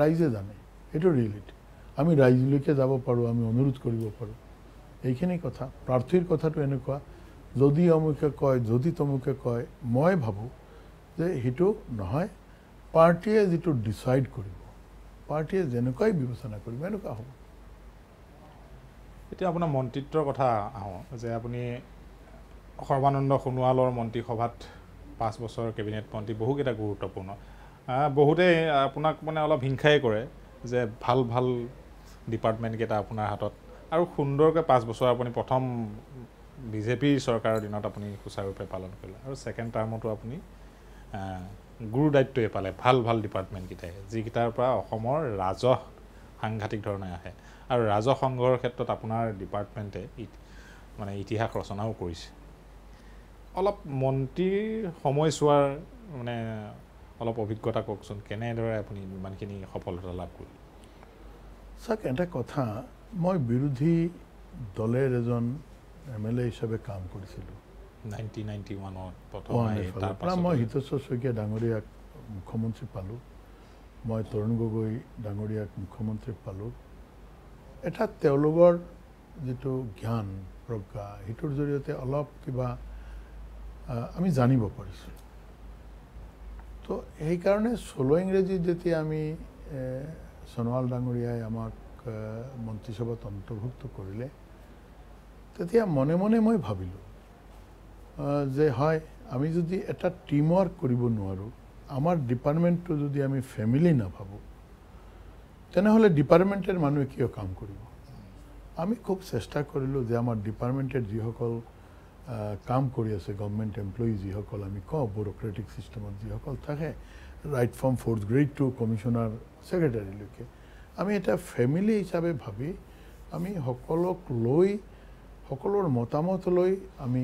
ৰাইজে জানে এইটো ৰিয়েলিটি আমি ৰাইজলৈকে যাব পাৰোঁ আমি অনুৰোধ কৰিব পাৰোঁ এইখিনি কথা প্ৰাৰ্থীৰ কথাটো এনেকুৱা যদি অমুকে কয় যদি তমুকে কয় মই ভাবোঁ যে সেইটো নহয় পাৰ্টীয়ে যিটো ডিচাইড কৰিব পাৰ্টীয়ে যেনেকুৱাই বিবেচনা কৰিব এনেকুৱা হ'ব এতিয়া আপোনাৰ মন্ত্ৰিত্বৰ কথা আহোঁ যে আপুনি সৰ্বানন্দ সোণোৱালৰ মন্ত্ৰীসভাত পাঁচ বছৰ কেবিনেট মন্ত্ৰী বহুকেইটা গুৰুত্বপূৰ্ণ বহুতে আপোনাক মানে অলপ হিংসাই কৰে যে ভাল ভাল ডিপাৰ্টমেণ্টকেইটা আপোনাৰ হাতত আৰু সুন্দৰকৈ পাঁচ বছৰ আপুনি প্ৰথম বিজেপিৰ চৰকাৰৰ দিনত আপুনি সুচাৰুৰূপে পালন কৰিলে আৰু ছেকেণ্ড টাৰ্মতো আপুনি গুৰু দায়িত্বই পালে ভাল ভাল ডিপাৰ্টমেণ্টকেইটাই যিকেইটাৰ পৰা অসমৰ ৰাজহ সাংঘাতিক ধৰণে আহে আৰু ৰাজহ সংঘৰ ক্ষেত্ৰত আপোনাৰ ডিপাৰ্টমেণ্টে মানে ইতিহাস ৰচনাও কৰিছে অলপ মন্ত্ৰীৰ সময়ছোৱাৰ মানে অলপ অভিজ্ঞতা কওকচোন কেনেদৰে আপুনি ইমানখিনি সফলতা লাভ কৰিলে চাওক এটা কথা মই বিৰোধী দলেৰ এজন এম এল এ হিসাবে কাম কৰেছিলাম মই হিতেশ্বৰ শইকীয়া ডাঙৰীয়াক মুখ্যমন্ত্ৰী পালোঁ মই তৰুণ গগৈ ডাঙৰীয়াক মুখ্যমন্ত্ৰী পালোঁ এটা তেওঁলোকৰ যিটো জ্ঞান প্ৰজ্ঞা সেইটোৰ জৰিয়তে অলপ কিবা আমি জানিব পাৰিছোঁ তো সেইকাৰণে চলো ইংৰাজীত যেতিয়া আমি সোণোৱাল ডাঙৰীয়াই আমাক মন্ত্ৰীসভাত অন্তৰ্ভুক্ত কৰিলে তেতিয়া মনে মনে মই ভাবিলোঁ যে হয় আমি যদি এটা টীম ৱৰ্ক কৰিব নোৱাৰোঁ আমাৰ ডিপাৰ্টমেণ্টটো যদি আমি ফেমিলি নাভাবোঁ তেনেহ'লে ডিপাৰ্টমেণ্টৰ মানুহে কিয় কাম কৰিব আমি খুব চেষ্টা কৰিলোঁ যে আমাৰ ডিপাৰ্টমেণ্টৰ যিসকল কাম কৰি আছে গভমেণ্ট এমপ্লয়ী যিসকল আমি কওঁ ব্যুৰক্ৰেটিক ছিষ্টেমত যিসকল থাকে right from fourth grade to commissioner ছেক্ৰেটাৰীলৈকে আমি এটা ফেমিলি হিচাপে ভাবি আমি সকলক লৈ সকলোৰ মতামত লৈ আমি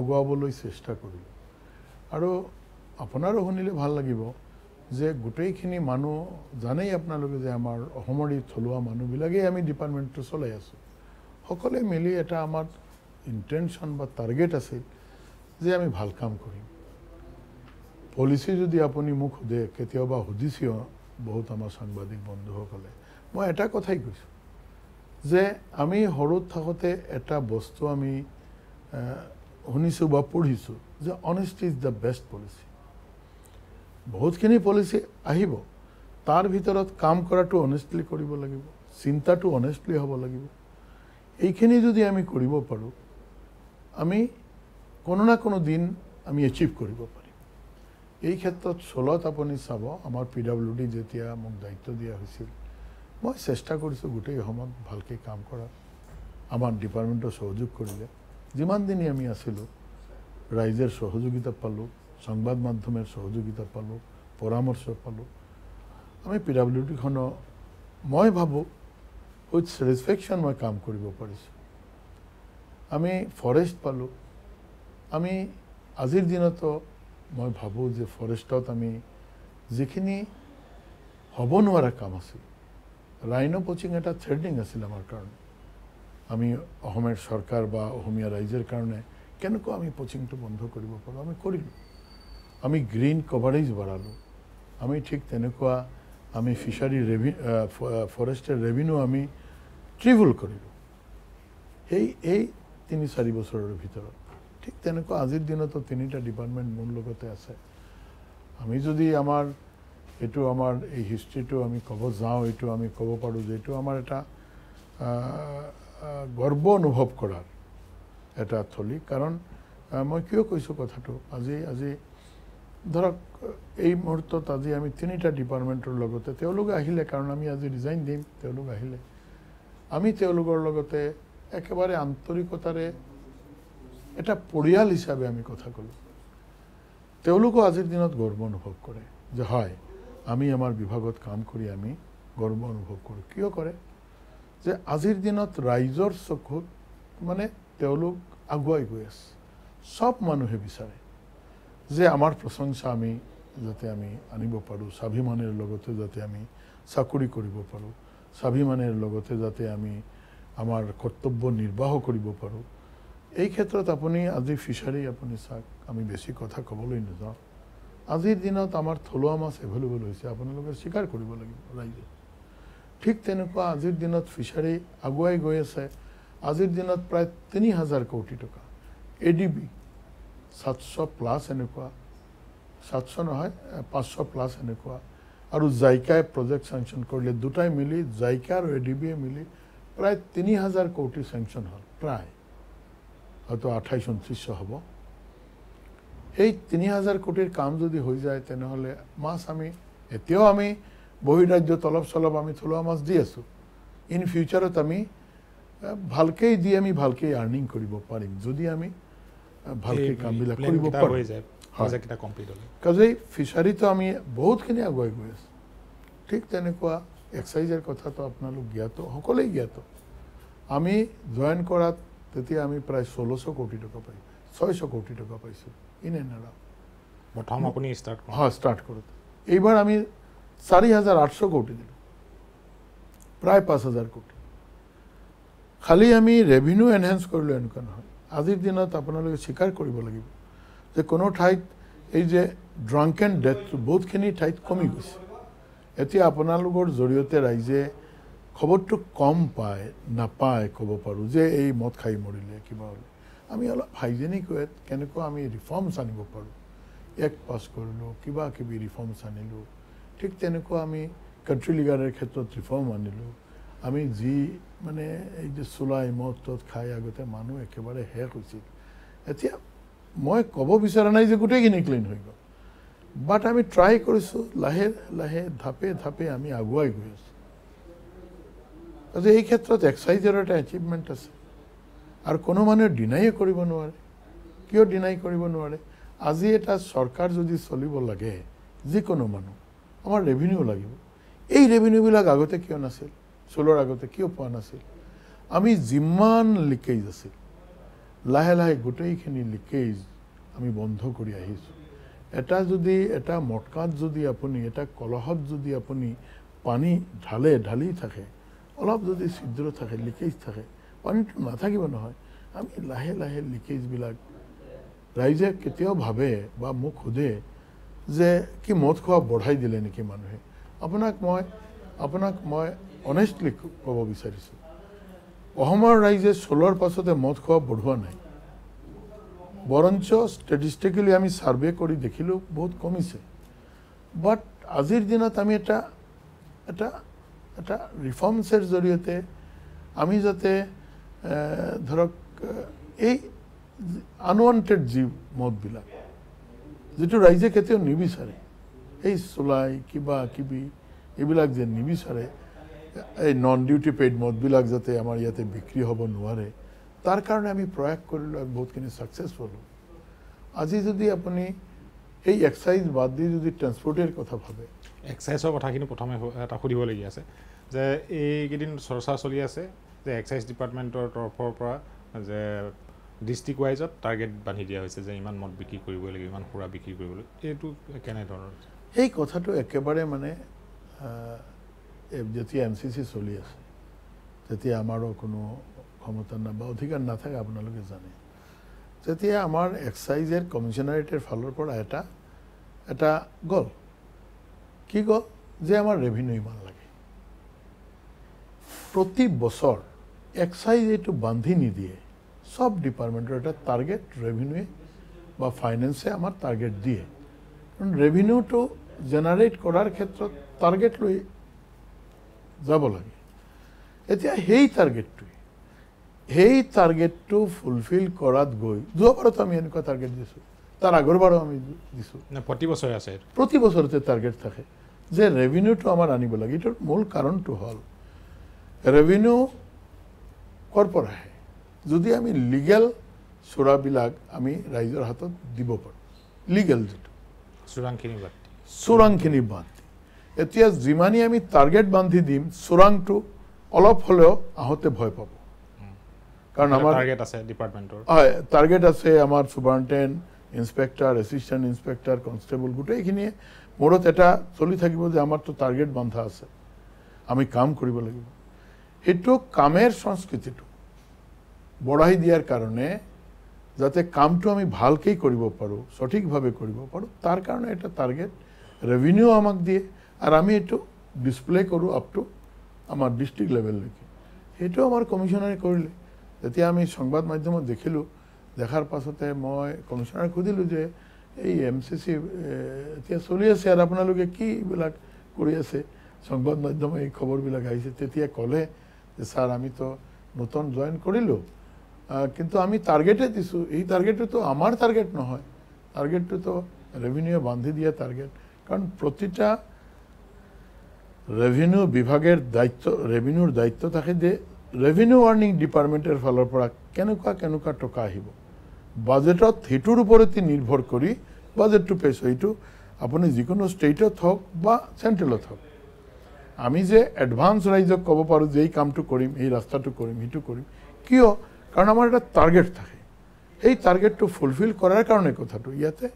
আগুৱাবলৈ চেষ্টা কৰিলোঁ আৰু আপোনাৰো শুনিলে ভাল লাগিব যে গোটেইখিনি মানুহ জানেই আপোনালোকে যে আমাৰ অসমৰ এই থলুৱা মানুহবিলাকেই আমি ডিপাৰ্টমেণ্টটো চলাই আছোঁ সকলোৱে মিলি এটা আমাৰ ইণ্টেনশ্যন বা টাৰ্গেট আছিল যে আমি ভাল কাম কৰিম পলিচি যদি আপুনি মোক সোধে কেতিয়াবা সুধিছেও বহুত আমাৰ সাংবাদিক বন্ধুসকলে মই এটা কথাই কৈছোঁ যে আমি সৰুত থাকোঁতে এটা বস্তু আমি শুনিছোঁ বা পঢ়িছোঁ যে honest is the best policy বহুতখিনি পলিচি আহিব তাৰ ভিতৰত কাম কৰাটো অনেষ্টলি কৰিব লাগিব চিন্তাটো অনেষ্টলি হ'ব লাগিব এইখিনি যদি আমি কৰিব পাৰোঁ আমি কোনো না কোনো দিন আমি এচিভ কৰিব পাৰিম এই ক্ষেত্ৰত চলত আপুনি চাব আমাৰ পি ডাব্লিউ ডি যেতিয়া মোক দায়িত্ব দিয়া হৈছিল মই চেষ্টা কৰিছোঁ গোটেই সময়ত ভালকৈ কাম কৰা আমাৰ ডিপাৰ্টমেণ্টৰ সহযোগ কৰিলে যিমান দিনে আমি আছিলোঁ ৰাইজৰ সহযোগিতা পালোঁ সংবাদ মাধ্যমে সহযোগিতা পালোঁ পৰামৰ্শ পালোঁ আমি পি ডাব্লিউ ডিখনৰ মই ভাবোঁ উইথ ছেটিছফেকশ্যন মই কাম কৰিব পাৰিছোঁ আমি ফৰেষ্ট পালোঁ আমি আজিৰ দিনতো মই ভাবোঁ যে ফৰেষ্টত আমি যিখিনি হ'ব নোৱাৰা কাম আছিল ৰাইন পচিং এটা থ্ৰেডিং আছিল আমাৰ কাৰণে আমি অসমৰ চৰকাৰ বা অসমীয়া ৰাইজৰ কাৰণে কেনেকুৱা আমি পচিংটো বন্ধ কৰিব পাৰোঁ আমি কৰিলোঁ আমি গ্ৰীণ কভাৰেজ বঢ়ালোঁ আমি ঠিক তেনেকুৱা আমি ফিচাৰী ৰেভি ফৰেষ্টৰ ৰেভিনিউ আমি ট্ৰিবুল কৰিলোঁ সেই এই তিনি চাৰি বছৰৰ ভিতৰত ঠিক তেনেকুৱা আজিৰ দিনতো তিনিটা ডিপাৰ্টমেণ্ট মোৰ লগতে আছে আমি যদি আমাৰ এইটো আমাৰ এই হিষ্ট্ৰীটো আমি ক'ব যাওঁ এইটো আমি ক'ব পাৰোঁ যে এইটো আমাৰ এটা গৰ্ব অনুভৱ কৰাৰ এটা থলী কাৰণ মই কিয় কৈছোঁ কথাটো আজি আজি ধৰক এই মুহূৰ্তত আজি আমি তিনিটা ডিপাৰ্টমেণ্টৰ লগতে তেওঁলোক আহিলে কাৰণ আমি আজি ডিজাইন দিম তেওঁলোক আহিলে আমি তেওঁলোকৰ লগতে একেবাৰে আন্তৰিকতাৰে এটা পৰিয়াল হিচাপে আমি কথা ক'লোঁ তেওঁলোকো আজিৰ দিনত গৰ্ব অনুভৱ কৰে যে হয় আমি আমাৰ বিভাগত কাম কৰি আমি গৰ্ব অনুভৱ কৰোঁ কিয় কৰে যে আজিৰ দিনত ৰাইজৰ চকুত মানে তেওঁলোক আগুৱাই গৈ আছে চব মানুহে বিচাৰে যে আমাৰ প্ৰশংসা আমি যাতে আমি আনিব পাৰোঁ স্বাভিমানীৰ লগতে যাতে আমি চাকৰি কৰিব পাৰোঁ স্বাভিমানীৰ লগতে যাতে আমি আমার কর্তব্য নির্বাহ করব পারো এই ক্ষেত্রত আপনি আজি ফিশারি আপনি চাক আমি বেশি কথা কবলই নাযাও আজির দিন আমার থলুয়া মাছ এভেলেবল হয়েছে আপনাদের স্বীকার করব রাইজে ঠিক তেনেকা আজির দিন ফিশারি আগুয়াই গৈ আছে আজির দিন প্রায় তিন হাজার কোটি টাকা এডিবি সাতশো প্লাস এনেকা সাতশো নহয় পাঁচশো প্লাস এনেকা আর জাইকায় প্রজেক্ট স্যাংশন করলে দুটাই মিলি জাইকা আর এডিবিয়ে মিলি প্ৰায় তিনি হাজাৰ কোটি চেংচন হ'ল প্ৰায় হয়তো আঠাইছ ঊনত্ৰিছশ হ'ব এই তিনি হাজাৰ কোটিৰ কাম যদি হৈ যায় তেনেহ'লে মাছ আমি এতিয়াও আমি বহিৰাজ্য তলব চলব আমি থলুৱা মাছ দি আছোঁ ইন ফিউচাৰত আমি ভালকেই দি আমি ভালকেই আৰ্ণিং কৰিব পাৰিম যদি আমি ভালকৈ কামবিলাক কৰিব পাৰোঁ কাৰণ এই ফিচাৰীতো আমি বহুতখিনি আগুৱাই গৈ আছোঁ ঠিক তেনেকুৱা কথা কথাটো আপোনালোক জ্ঞাত সকলেই জ্ঞাত আমি জইন কৰাত তেতিয়া আমি প্ৰায় ষোল্লশ কোটি টকা পাই ছয়শ কোটি টকা পাইছোঁ ইন এন এৰাউণ্ড প্ৰথম আপুনি ষ্টাৰ্ট হয় ষ্টাৰ্ট কৰোঁতে এইবাৰ আমি চাৰি হাজাৰ আঠশ কোটি দিলোঁ প্ৰায় পাঁচ হাজাৰ কোটি খালি আমি ৰেভিনিউ এনহেঞ্চ কৰিলোঁ এনেকুৱা নহয় আজিৰ দিনত আপোনালোকে স্বীকাৰ কৰিব লাগিব যে কোনো ঠাইত এই যে ড্রাঙ্ক এণ্ড ডেথটো বহুতখিনি ঠাইত কমি গৈছে এতিয়া আপোনালোকৰ জৰিয়তে ৰাইজে খবৰটো কম পায় নাপায় ক'ব পাৰোঁ যে এই মদ খাই মৰিলে কিবা হ'লে আমি অলপ হাইজেনিক ৱেত কেনেকৈ আমি ৰিফৰ্মছ আনিব পাৰোঁ এক্ট পাছ কৰিলোঁ কিবাকিবি ৰিফৰ্মছ আনিলোঁ ঠিক তেনেকুৱা আমি কাউন্ট্ৰি লিগাৰৰ ক্ষেত্ৰত ৰিফৰ্ম আনিলোঁ আমি যি মানে এই যে চোলাই মদ তদ খাই আগতে মানুহ একেবাৰে শেষ হৈছিল এতিয়া মই ক'ব বিচৰা নাই যে গোটেইখিনি ক্লিন হৈ গ'ল বাট আমি ট্ৰাই কৰিছোঁ লাহে লাহে ধাপে ধাপে আমি আগুৱাই গৈ আছোঁ গতিকে এই ক্ষেত্ৰত এক্সাইজের এটা এচিভমেণ্ট আছে আৰু কোনো মানুহে ডিনাই কৰিব নোৱাৰে কিয় ডিনাই কৰিব নোৱাৰে আজি এটা চৰকাৰ যদি চলিব লাগে যিকোনো মানুহ আমাৰ ৰেভিনিউ লাগিব এই ৰেভিনিউবিলাক আগতে কিয় নাছিল চোলৰ আগতে কিয় পোৱা নাছিল আমি যিমান লিকেজ আছিল লাহে লাহে গোটেইখিনি লিকেজ আমি বন্ধ কৰি আহিছোঁ এটা যদি এটা মটকাত যদি আপুনি এটা কলহত যদি আপুনি পানী ঢালে ঢালি থাকে অলপ যদি ছিদ্ৰ থাকে লিকেজ থাকে পানীটো নাথাকিব নহয় আমি লাহে লাহে লিকেজবিলাক ৰাইজে কেতিয়াও ভাবে বা মোক সোধে যে কি মদ খোৱা বঢ়াই দিলে নেকি মানুহে আপোনাক মই আপোনাক মই অনেষ্টলি ক'ব বিচাৰিছোঁ অসমৰ ৰাইজে চলোৱাৰ পাছতে মদ খোৱা বঢ়োৱা নাই বৰঞ্চ ষ্টেটিষ্টিকেলি আমি ছাৰ্ভে কৰি দেখিলোঁ বহুত কমিছে বাট আজিৰ দিনত আমি এটা এটা এটা ৰিফৰ্মছৰ জৰিয়তে আমি যাতে ধৰক এই আনৱান্টেড যি মদবিলাক যিটো ৰাইজে কেতিয়াও নিবিচাৰে এই চোলাই কিবা কিবি এইবিলাক যে নিবিচাৰে এই নন ডিউটি পেইড মদবিলাক যাতে আমাৰ ইয়াতে বিক্ৰী হ'ব নোৱাৰে তাৰ কাৰণে আমি প্ৰয়াস কৰিলোঁ আৰু বহুতখিনি ছাকচেছ হ'লোঁ আজি যদি আপুনি এই এক্সাইজ বাদ দি যদি ট্ৰেন্সপৰ্টেৰ কথা ভাবে এক্সাইজৰ কথাখিনি প্ৰথমে এটা সুধিবলগীয়া আছে যে এইকেইদিন চৰ্চা চলি আছে যে এক্সাইজ ডিপাৰ্টমেণ্টৰ তৰফৰ পৰা যে ডিষ্ট্ৰিক্ট ৱাইজত টাৰ্গেট বান্ধি দিয়া হৈছে যে ইমান মদ বিক্ৰী কৰিব লাগিব ইমান সুৰা বিক্ৰী কৰিব লাগিব এইটো কেনেধৰণৰ সেই কথাটো একেবাৰে মানে যেতিয়া এন চি চি চলি আছে তেতিয়া আমাৰো কোনো ক্ষমতা নাই বা অধিকাৰ নাথাকে আপোনালোকে জানে যেতিয়া আমাৰ এক্সাইজৰ কমিশনাৰেটৰ ফালৰ পৰা এটা এটা গ'ল কি গ'ল যে আমাৰ ৰেভিনিউ ইমান লাগে প্ৰতি বছৰ এক্সাইজ এইটো বান্ধি নিদিয়ে চব ডিপাৰ্টমেণ্টৰ এটা টাৰ্গেট ৰেভিনিউয়ে বা ফাইনেন্সে আমাৰ টাৰ্গেট দিয়ে কাৰণ ৰেভিনিউটো জেনেৰেট কৰাৰ ক্ষেত্ৰত টাৰ্গেট লৈ যাব লাগে এতিয়া সেই টাৰ্গেটটোৱে সেই টাৰ্গেটটো ফুলফিল কৰাত গৈ দুবাৰত আমি এনেকুৱা টার্গেট দিছো তার আগরবারও আমি দিছো প্রতি বছরে আছে প্রতি বছরতে টার্গেট থাকে যে রেভিনিউটো আমার আনিব লাগে এটার মূল কারণটো হল রেভিনিউ কৰপৰ আহে যদি আমি লিগেল চোৰাবিলাক আমি ৰাইজৰ হাতত দিব পাৰোঁ লিগেল যিটো চোৰাংখিনি বান্ধি চোৰাংখিনি বান্ধি এতিয়া যিমানেই আমি টাৰ্গেট বান্ধি দিম চোৰাংটো অলপ হ'লেও আহোঁতে ভয় পাব কাৰণ আমাৰ টাৰ্গেট আছে ডিপাৰ্টমেণ্টৰ হয় টাৰ্গেট আছে আমাৰ superintendent inspector assistant inspector constable গোটেইখিনিয়ে মূৰত এটা চলি থাকিব যে আমাৰতো টাৰ্গেট বন্ধা আছে আমি কাম কৰিব লাগিব সেইটো কামৰ সংস্কৃতিটো বঢ়াই দিয়াৰ কাৰণে যাতে কামটো আমি ভালকেই কৰিব পাৰোঁ সঠিকভাৱে কৰিব পাৰোঁ তাৰ কাৰণে এটা টাৰ্গেট ৰেভিনিউ আমাক দিয়ে আৰু আমি এইটো ডিছপ্লে কৰোঁ আপ টু আমাৰ ডিষ্ট্ৰিক্ট লেভেললৈকে সেইটো আমাৰ কমিশ্যনাৰে কৰিলে যেতিয়া আমি সংবাদ মাধ্যমত দেখিলোঁ দেখাৰ পাছতে মই কমিশনার সুধিলোঁ যে এই এম চি চি এতিয়া চলি আছে আৰু আপোনালোকে কি এইবিলাক কৰি আছে সংবাদ মাধ্যমে এই খবৰবিলাক আহিছে তেতিয়া ক'লে যে ছাৰ আমিতো নতুন জইন কৰিলোঁ কিন্তু আমি টাৰ্গেটে দিছোঁ এই তো আমাৰ টাৰ্গেট নহয় টাৰ্গেটটোতো রেভিনিউ বান্ধি দিয়া টাৰ্গেট কাৰণ প্ৰতিটা ৰেভিনিউ বিভাগের দায়িত্ব ৰেভিনিউৰ দায়িত্ব থাকে যে ৰেভিনিউ আৰ্ণিং ডিপাৰ্টমেণ্টৰ ফালৰ পৰা কেনেকুৱা কেনেকুৱা টকা আহিব বাজেটত সেইটোৰ ওপৰতে নিৰ্ভৰ কৰি বাজেটটো পেছ সেইটো আপুনি যিকোনো ষ্টেটত হওক বা চেণ্ট্ৰেলত হওক আমি যে এডভান্স ৰাইজক ক'ব পাৰোঁ যে এই কামটো কৰিম এই ৰাস্তাটো কৰিম সেইটো কৰিম কিয় কাৰণ আমাৰ এটা টাৰ্গেট থাকে সেই টাৰ্গেটটো ফুলফিল কৰাৰ কাৰণে কথাটো ইয়াতে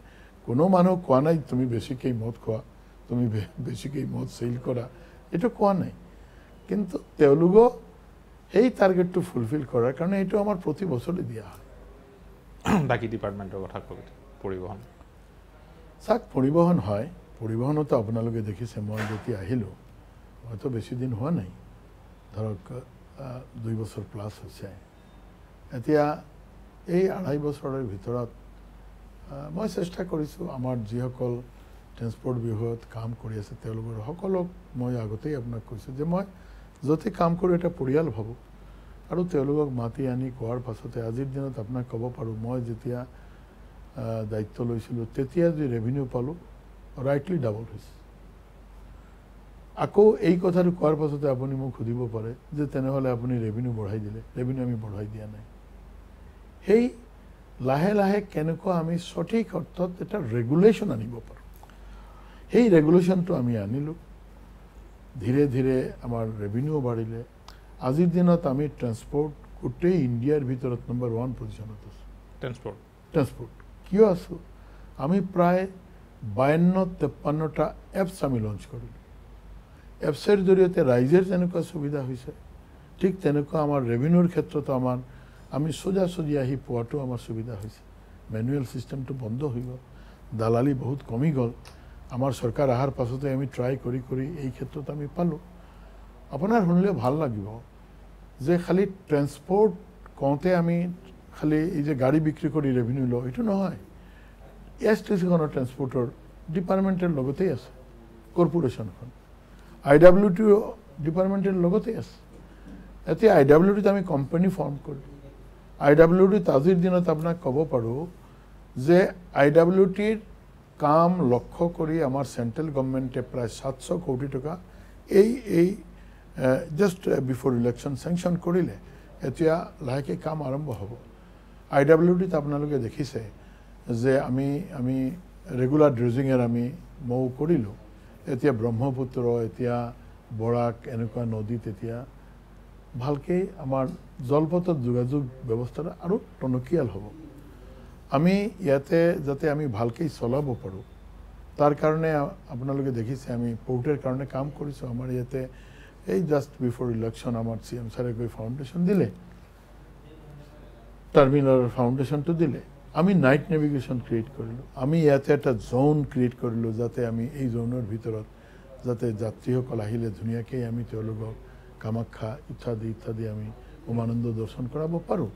কোনো মানুহ কোৱা নাই তুমি বেছিকৈ মদ খোৱা তুমি বেছিকৈ মদ চেল কৰা এইটো কোৱা নাই কিন্তু তেওঁলোকক এই টার্গেটটো ফুলফিল করার কারণে এটা আমার প্রতি বছরে দিয়া হয় বাকি ডিপার্টমেন্টের কথা কবে পরিবহন সাক পরিবহন হয় পরিবহনত আপনার দেখিছে মই যেতে আহিল হয়তো বেশি দিন হওয়া নাই ধরক দুই বছর প্লাস হয়েছে এতিয়া এই আড়াই বছরের ভিতর মই চেষ্টা করছো আমার যখন ট্রেন্সপোর্ট বিভাগত কাম করে আছে সকলক মই আগতেই আপনার কৈছো যে মই যতে কাম কৰো এটা পৰিয়াল ভাবোঁ আৰু তেওঁলোকক মাতি আনি কোৱাৰ পাছতে আজিৰ দিনত আপোনাক ক'ব পাৰোঁ মই যেতিয়া দায়িত্ব লৈছিলোঁ তেতিয়া যদি ৰেভিনিউ পালোঁ ৰাইটলি ডাবল হৈছে আকৌ এই কথাটো কোৱাৰ পাছতে আপুনি মোক সুধিব পাৰে যে তেনেহ'লে আপুনি ৰেভিনিউ বঢ়াই দিলে ৰেভিনিউ আমি বঢ়াই দিয়া নাই সেই লাহে লাহে কেনেকুৱা আমি সঠিক অৰ্থত এটা ৰেগুলেশ্যন আনিব পাৰোঁ সেই ৰেগুলেশ্যনটো আমি আনিলোঁ ধীরে ধীরে আমার রেভিনিউ বাড়িলে আজির দিনত আমি ট্রান্সপোর্ট গোটেই ইন্ডিয়ার ভিতর নম্বর ওয়ান পজিশনত আছো ট্রান্সপোর্ট ট্রান্সপোর্ট কিয় আছো আমি প্রায় বায়ান্ন তেপ্পান্নটা এপস আমি লঞ্চ করলো এপসের জড়িয়ে রাইজের যে সুবিধা হয়েছে ঠিক তেনেকুৱা আমাৰ ৰেভিনিউৰ ক্ষেত্ৰত আমাৰ আমি চজা চজি আহি পোৱাটো আমাৰ সুবিধা হৈছে মেনুৱেল চিষ্টেমটো বন্ধ হৈ গ'ল দালালি বহুত কমি গ'ল আমাৰ চৰকাৰ অহাৰ পাছতে আমি ট্ৰাই কৰি কৰি এই ক্ষেত্ৰত আমি পালোঁ আপোনাৰ শুনিলে ভাল লাগিব যে খালি ট্ৰেন্সপৰ্ট কওঁতে আমি খালি এই যে গাড়ী বিক্ৰী কৰি ৰেভিনিউ লওঁ এইটো নহয় এছ টি চিখনৰ ট্ৰেন্সপৰ্টৰ ডিপাৰ্টমেণ্টৰ লগতেই আছে কৰ্পৰেশ্যনখন আই ডাব্লিউ টি ডিপাৰ্টমেণ্টৰ লগতেই আছে এতিয়া আই ডাব্লিউ টিত আমি কোম্পানী ফৰ্ম কৰিলোঁ আই ডাব্লিউ টিত আজিৰ দিনত আপোনাক ক'ব পাৰোঁ যে আই ডাব্লিউ টিৰ কাম লক্ষ্য কৰি আমাৰ চেণ্ট্ৰেল গভৰ্ণমেণ্টে প্ৰায় সাতশ কোটি টকা এই এই জাষ্ট বিফৰ ইলেকশ্যন চেংচন কৰিলে এতিয়া লাহেকৈ কাম আৰম্ভ হ'ব আই ডাব্লিউ ডিত আপোনালোকে দেখিছে যে আমি আমি ৰেগুলাৰ ড্ৰেজিঙেৰে আমি মৌ কৰিলোঁ এতিয়া ব্ৰহ্মপুত্ৰ এতিয়া বৰাক এনেকুৱা নদীত এতিয়া ভালকৈ আমাৰ জলপথত যোগাযোগ ব্যৱস্থাটো আৰু টনকিয়াল হ'ব আমি ইয়াতে যাতে আমি ভালকেই চলাব পাৰোঁ তাৰ কাৰণে আপোনালোকে দেখিছে আমি পোর্টের কাৰণে কাম কৰিছোঁ আমাৰ ইয়াতে এই জাষ্ট বিফৰ ইলেকশ্যন আমাৰ চি এম ছাৰে গৈ ফাউণ্ডেশ্যন দিলে টাৰ্মিনেলৰ ফাউণ্ডেশ্যনটো দিলে আমি নাইট নেভিগেশ্যন ক্ৰিয়েট কৰিলোঁ আমি ইয়াতে এটা জ'ন ক্ৰিয়েট কৰিলোঁ যাতে আমি এই জ'নৰ ভিতৰত যাতে যাত্ৰীসকল আহিলে ধুনিয়াকেই আমি তেওঁলোকক কামাখ্যা ইত্যাদি ইত্যাদি আমি উমানন্দ দৰ্শন কৰাব পাৰোঁ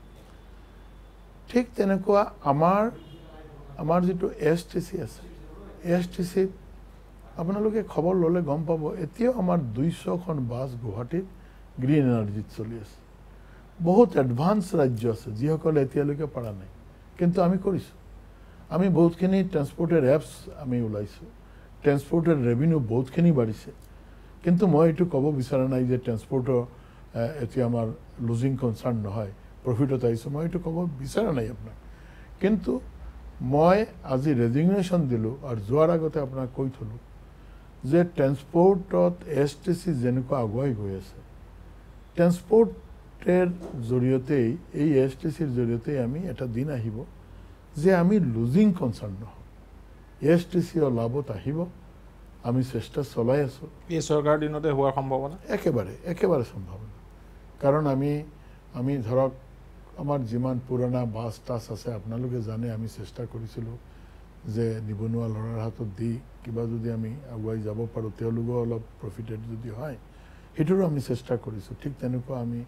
ঠিক তেনেকুৱা আমাৰ আমাৰ যিটো এছ টি চি আছে এছ টি চিত আপোনালোকে খবৰ ল'লে গম পাব এতিয়াও আমাৰ দুইশখন বাছ গুৱাহাটীত গ্ৰীণ এনাৰ্জিত চলি আছে বহুত এডভান্স ৰাজ্য আছে যিসকলে এতিয়ালৈকে পৰা নাই কিন্তু আমি কৰিছোঁ আমি বহুতখিনি ট্ৰেন্সপৰ্টেড এপছ আমি ওলাইছোঁ ট্ৰেন্সপৰ্টেড ৰেভিনিউ বহুতখিনি বাঢ়িছে কিন্তু মই এইটো ক'ব বিচৰা নাই যে ট্ৰেন্সপৰ্টৰ এতিয়া আমাৰ লুজিং কনচাৰ্ণ নহয় প্ৰফিটত আহিছোঁ মই এইটো ক'ব বিচৰা নাই আপোনাক কিন্তু মই আজি ৰেজিগনেশ্যন দিলোঁ আৰু যোৱাৰ আগতে আপোনাক কৈ থলোঁ যে ট্ৰেন্সপৰ্টত এছ টি চি যেনেকুৱা আগুৱাই গৈ আছে ট্ৰেন্সপৰ্টেৰ জৰিয়তেই এই এছ টি চিৰ জৰিয়তেই আমি এটা দিন আহিব যে আমি লুজিং কনচাৰ্ণ নহওঁ এছ টি চিৰ লাভত আহিব আমি চেষ্টা চলাই আছোঁ এই চৰকাৰৰ দিনতে হোৱাৰ সম্ভাৱনা একেবাৰে একেবাৰে সম্ভাৱনা কাৰণ আমি আমি ধৰক আমাৰ যিমান পুৰণা বাছ টাছ আছে আপোনালোকে জানে আমি চেষ্টা কৰিছিলোঁ যে নিবনুৱা ল'ৰাৰ হাতত দি কিবা যদি আমি আগুৱাই যাব পাৰোঁ তেওঁলোকেও অলপ প্ৰফিটেড যদি হয় সেইটোৰো আমি চেষ্টা কৰিছোঁ ঠিক তেনেকুৱা আমি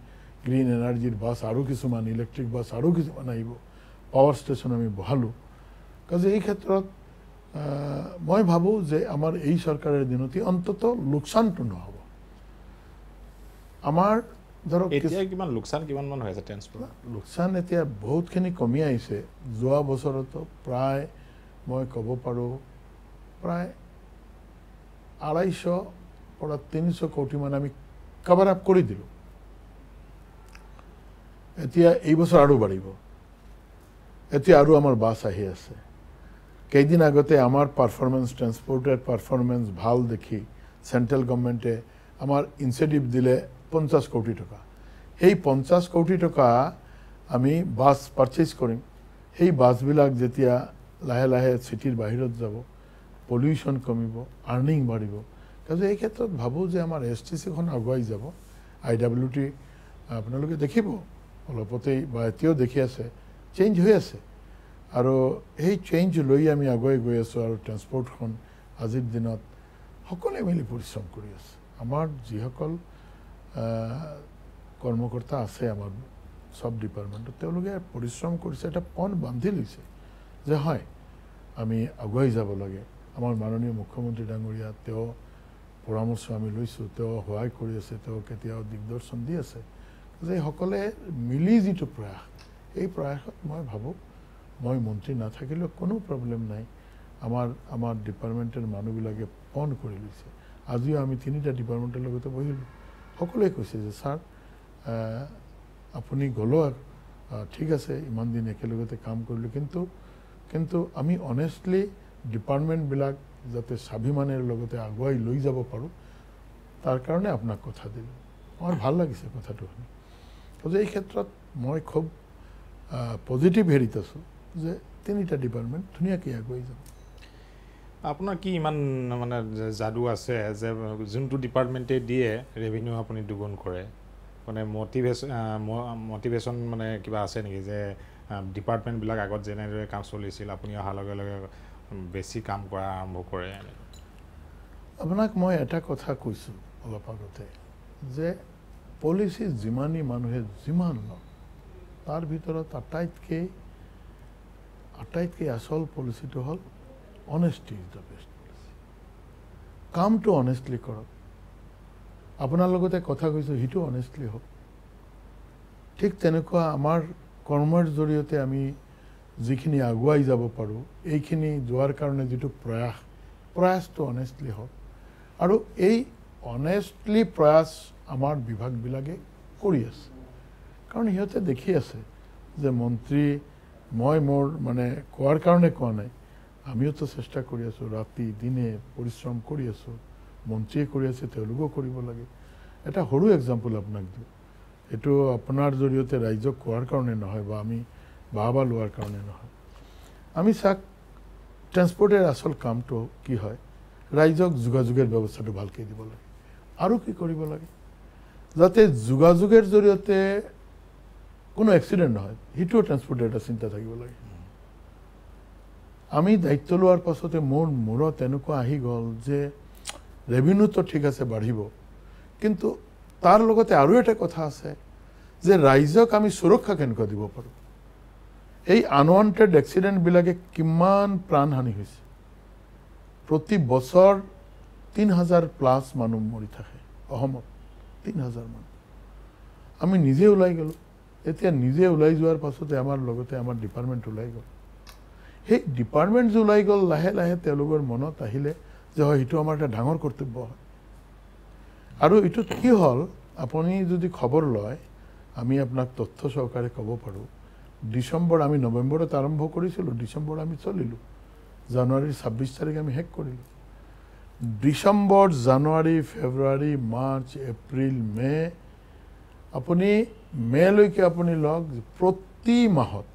গ্ৰীণ এনাৰ্জিৰ বাছ আৰু কিছুমান ইলেক্ট্ৰিক বাছ আৰু কিছুমান আহিব পাৱাৰ ষ্টেচন আমি বহালোঁ কাৰণ এই ক্ষেত্ৰত মই ভাবোঁ যে আমাৰ এই চৰকাৰৰ দিনতে অন্ততঃ লোকচানটো নহ'ব আমাৰ লোকচান এতিয়া বহুতখিনি কমি আহিছে যোৱা বছৰতো প্ৰায় মই ক'ব পাৰোঁ প্ৰায় আঢ়াইশ পৰা তিনিশ কোটিমান আমি কাভাৰ আপ কৰি দিলোঁ এতিয়া এইবছৰ আৰু বাঢ়িব এতিয়া আৰু আমাৰ বাছ আহি আছে কেইদিন আগতে আমাৰ পাৰফৰ্মেঞ্চ ট্ৰেন্সপৰ্টৰ পাৰফৰ্মেঞ্চ ভাল দেখি চেণ্ট্ৰেল গভমেণ্টে আমাৰ ইনচেটিভ দিলে পঞ্চাশ কোটি টাকা এই পঞ্চাশ কোটি টাকা আমি বাস পার্চেস করি এই বাসবিল যেতিয়া লাহে লাহে সিটির বাহির যাব পলিউশন কমিব আর্নিং বাড়িব কিন্তু এই ক্ষেত্রে ভাবো যে আমার এস টি সিখন আগুয়াই যাব আই ডাব্লিউ টি আপনাদের দেখব অলপতেই বা এতিয়াও দেখি আছে চেঞ্জ হয়ে আছে আর এই চেঞ্জ লই আমি আগুয়াই গৈ আছো আর ট্রান্সপোর্ট আজির দিনত সকলে মিলি পরিশ্রম করে আছে আমার যখন কৰ্মকৰ্তা আছে আমাৰ চব ডিপাৰ্টমেণ্টত তেওঁলোকে পৰিশ্ৰম কৰিছে এটা পণ বান্ধি লৈছে যে হয় আমি আগুৱাই যাব লাগে আমাৰ মাননীয় মুখ্যমন্ত্ৰী ডাঙৰীয়া তেওঁ পৰামৰ্শ আমি লৈছোঁ তেওঁ সহায় কৰি আছে তেওঁ কেতিয়াও দিগদৰ্শন দি আছে যে সকলে মিলি যিটো প্ৰয়াস এই প্ৰয়াসত মই ভাবোঁ মই মন্ত্ৰী নাথাকিলেও কোনো প্ৰব্লেম নাই আমাৰ আমাৰ ডিপাৰ্টমেণ্টৰ মানুহবিলাকে পণ কৰি লৈছে আজিও আমি তিনিটা ডিপাৰ্টমেণ্টৰ লগতে বহিলোঁ সকলোৱে কৈছে যে ছাৰ আপুনি গলোৱাক ঠিক আছে ইমান দিন একেলগতে কাম কৰিলোঁ কিন্তু কিন্তু আমি অনেষ্টলি ডিপাৰ্টমেণ্টবিলাক যাতে স্বাভিমানেৰ লগতে আগুৱাই লৈ যাব পাৰোঁ তাৰ কাৰণে আপোনাক কথা দিলোঁ আমাৰ ভাল লাগিছে কথাটো শুনি যে এই ক্ষেত্ৰত মই খুব পজিটিভ হেৰিত আছোঁ যে তিনিটা ডিপাৰ্টমেণ্ট ধুনীয়াকৈ আগুৱাই যাব আপোনাৰ কি ইমান মানে যাদু আছে যে যোনটো ডিপাৰ্টমেণ্টে দিয়ে ৰেভিনিউ আপুনি দুগুণ কৰে মানে মটিভেশ্যন মটিভেশ্যন মানে কিবা আছে নেকি যে ডিপাৰ্টমেণ্টবিলাক আগত যেনেদৰে কাম চলিছিল আপুনি অহাৰ লগে লগে বেছি কাম কৰা আৰম্ভ কৰে আপোনাক মই এটা কথা কৈছোঁ অলপ আগতে যে পলিচি যিমানেই মানুহে যিমান লওক তাৰ ভিতৰত আটাইতকৈ আটাইতকৈ আচল পলিচিটো হ'ল honesty is the best policy কামটো অনেষ্টলি কৰক আপোনাৰ লগতে কথা কৈছোঁ সিটো অনেষ্টলি হওক ঠিক তেনেকুৱা আমাৰ কৰ্মৰ জৰিয়তে আমি যিখিনি আগুৱাই যাব পাৰোঁ এইখিনি যোৱাৰ কাৰণে যিটো প্ৰয়াস প্ৰয়াসটো অনেষ্টলি হওক আৰু এই অনেষ্টলি প্ৰয়াস আমাৰ বিভাগবিলাকে কৰি আছে কাৰণ সিহঁতে দেখি আছে যে মন্ত্ৰী মই মোৰ মানে কোৱাৰ কাৰণে কোৱা নাই আমিও তো চেষ্টা কৰি আছো ৰাতি দিনে পৰিশ্ৰম কৰি আছো মন্ত্ৰীয়ে কৰি আছে তেওঁলোকেও কৰিব লাগে এটা সৰু এক্সাম্পল আপোনাক দিওঁ এইটো আপোনাৰ জৰিয়তে ৰাইজক কোৱাৰ কাৰণে নহয় বা আমি বাহ বাহ লোৱাৰ কাৰণে নহয় আমি চাওক ট্ৰেন্সপৰ্টৰ আচল কামটো কি হয় ৰাইজক যোগাযোগৰ ব্যৱস্থাটো ভালকৈ দিব লাগে আৰু কি কৰিব লাগে যাতে যোগাযোগৰ জৰিয়তে কোনো এক্সিডেণ্ট নহয় সেইটোও ট্ৰেন্সপৰ্টৰ এটা চিন্তা থাকিব লাগে আমি দায়িত্ব লোৱাৰ পাছতে মোৰ মূৰত এনেকুৱা আহি গ'ল যে ৰেভিনিউটো ঠিক আছে বাঢ়িব কিন্তু তাৰ লগতে আৰু এটা কথা আছে যে ৰাইজক আমি সুৰক্ষা কেনেকুৱা দিব পাৰোঁ এই আনৱান্টেড এক্সিডেণ্টবিলাকে কিমান প্ৰাণহানি হৈছে প্ৰতি বছৰ তিন হাজাৰ প্লাছ মানুহ মৰি থাকে অসমত তিন হাজাৰ মানুহ আমি নিজে ওলাই গ'লোঁ এতিয়া নিজে ওলাই যোৱাৰ পাছতে আমাৰ লগতে আমাৰ ডিপাৰ্টমেণ্ট ওলাই গ'ল সেই ডিপাৰ্টমেণ্ট ওলাই গ'ল লাহে লাহে তেওঁলোকৰ মনত আহিলে যে হয় সেইটো আমাৰ এটা ডাঙৰ কৰ্তব্য হয় আৰু এইটোত কি হ'ল আপুনি যদি খবৰ লয় আমি আপোনাক তথ্য চৰকাৰে ক'ব পাৰোঁ ডিচেম্বৰ আমি নৱেম্বৰত আৰম্ভ কৰিছিলোঁ ডিচেম্বৰ আমি চলিলোঁ জানুৱাৰীৰ ছাব্বিছ তাৰিখে আমি শেষ কৰিলোঁ ডিচেম্বৰ জানুৱাৰী ফেব্ৰুৱাৰী মাৰ্চ এপ্ৰিল মে' আপুনি মে'লৈকে আপুনি লওক প্ৰতি মাহত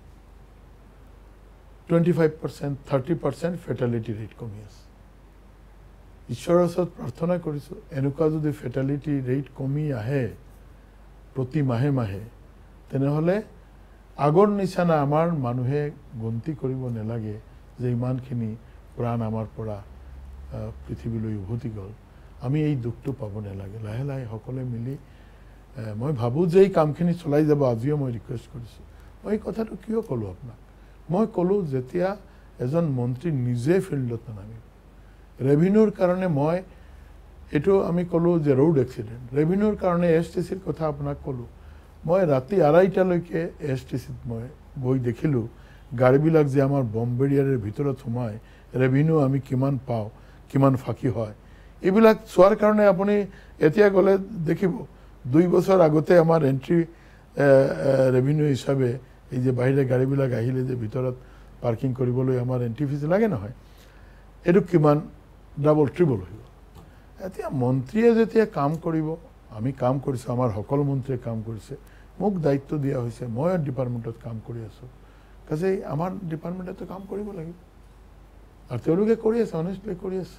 25% 30% rate কমিয়াছ ঈশ্বৰৰ ওচৰত প্ৰাৰ্থনা কৰিছোঁ এনেকুৱা যদি ফেটেলিটি ৰেট কমি আহে প্ৰতি মাহে মাহে তেনেহ'লে আগৰ নিচিনা আমাৰ মানুহে গন্তি কৰিব নালাগে যে ইমানখিনি প্ৰাণ আমাৰ পৰা পৃথিৱীলৈ উভতি গ'ল আমি এই দুখটো পাব নালাগে লাহে লাহে সকলোৱে মিলি মই ভাবোঁ যে এই কামখিনি চলাই যাব আজিও মই ৰিকুৱেষ্ট কৰিছোঁ মই এই কথাটো কিয় ক'লোঁ আপোনাক মই ক'লোঁ যেতিয়া এজন মন্ত্ৰী নিজে ফিল্ডত নামিব ৰেভিনিউৰ কাৰণে মই এইটো আমি ক'লোঁ যে ৰোড এক্সিডেণ্ট ৰেভিনিউৰ কাৰণে এছ টি চিৰ কথা আপোনাক ক'লোঁ মই ৰাতি আঢ়াইটালৈকে এছ টি চিত মই গৈ দেখিলোঁ গাড়ীবিলাক যে আমাৰ বম্বেৰিয়াৰ ভিতৰত সোমায় ৰেভিনিউ আমি কিমান পাওঁ কিমান ফাঁকি হয় এইবিলাক চোৱাৰ কাৰণে আপুনি এতিয়া গ'লে দেখিব দুই বছৰ আগতে আমাৰ এণ্ট্ৰি ৰেভিনিউ হিচাপে এই যে বাহিৰে গাড়ীবিলাক আহিলে যে ভিতৰত পাৰ্কিং কৰিবলৈ আমাৰ এণ্ট্ৰি ফিজ লাগে নহয় এইটো কিমান ডাবল ট্ৰিবল হৈ গ'ল এতিয়া মন্ত্ৰীয়ে যেতিয়া কাম কৰিব আমি কাম কৰিছোঁ আমাৰ সকলো মন্ত্ৰীয়ে কাম কৰিছে মোক দায়িত্ব দিয়া হৈছে মই ডিপাৰ্টমেণ্টত কাম কৰি আছোঁ কৈছে আমাৰ ডিপাৰ্টমেণ্টতো কাম কৰিব লাগিব আৰু তেওঁলোকে কৰি আছে অনেষ্টলি কৰি আছে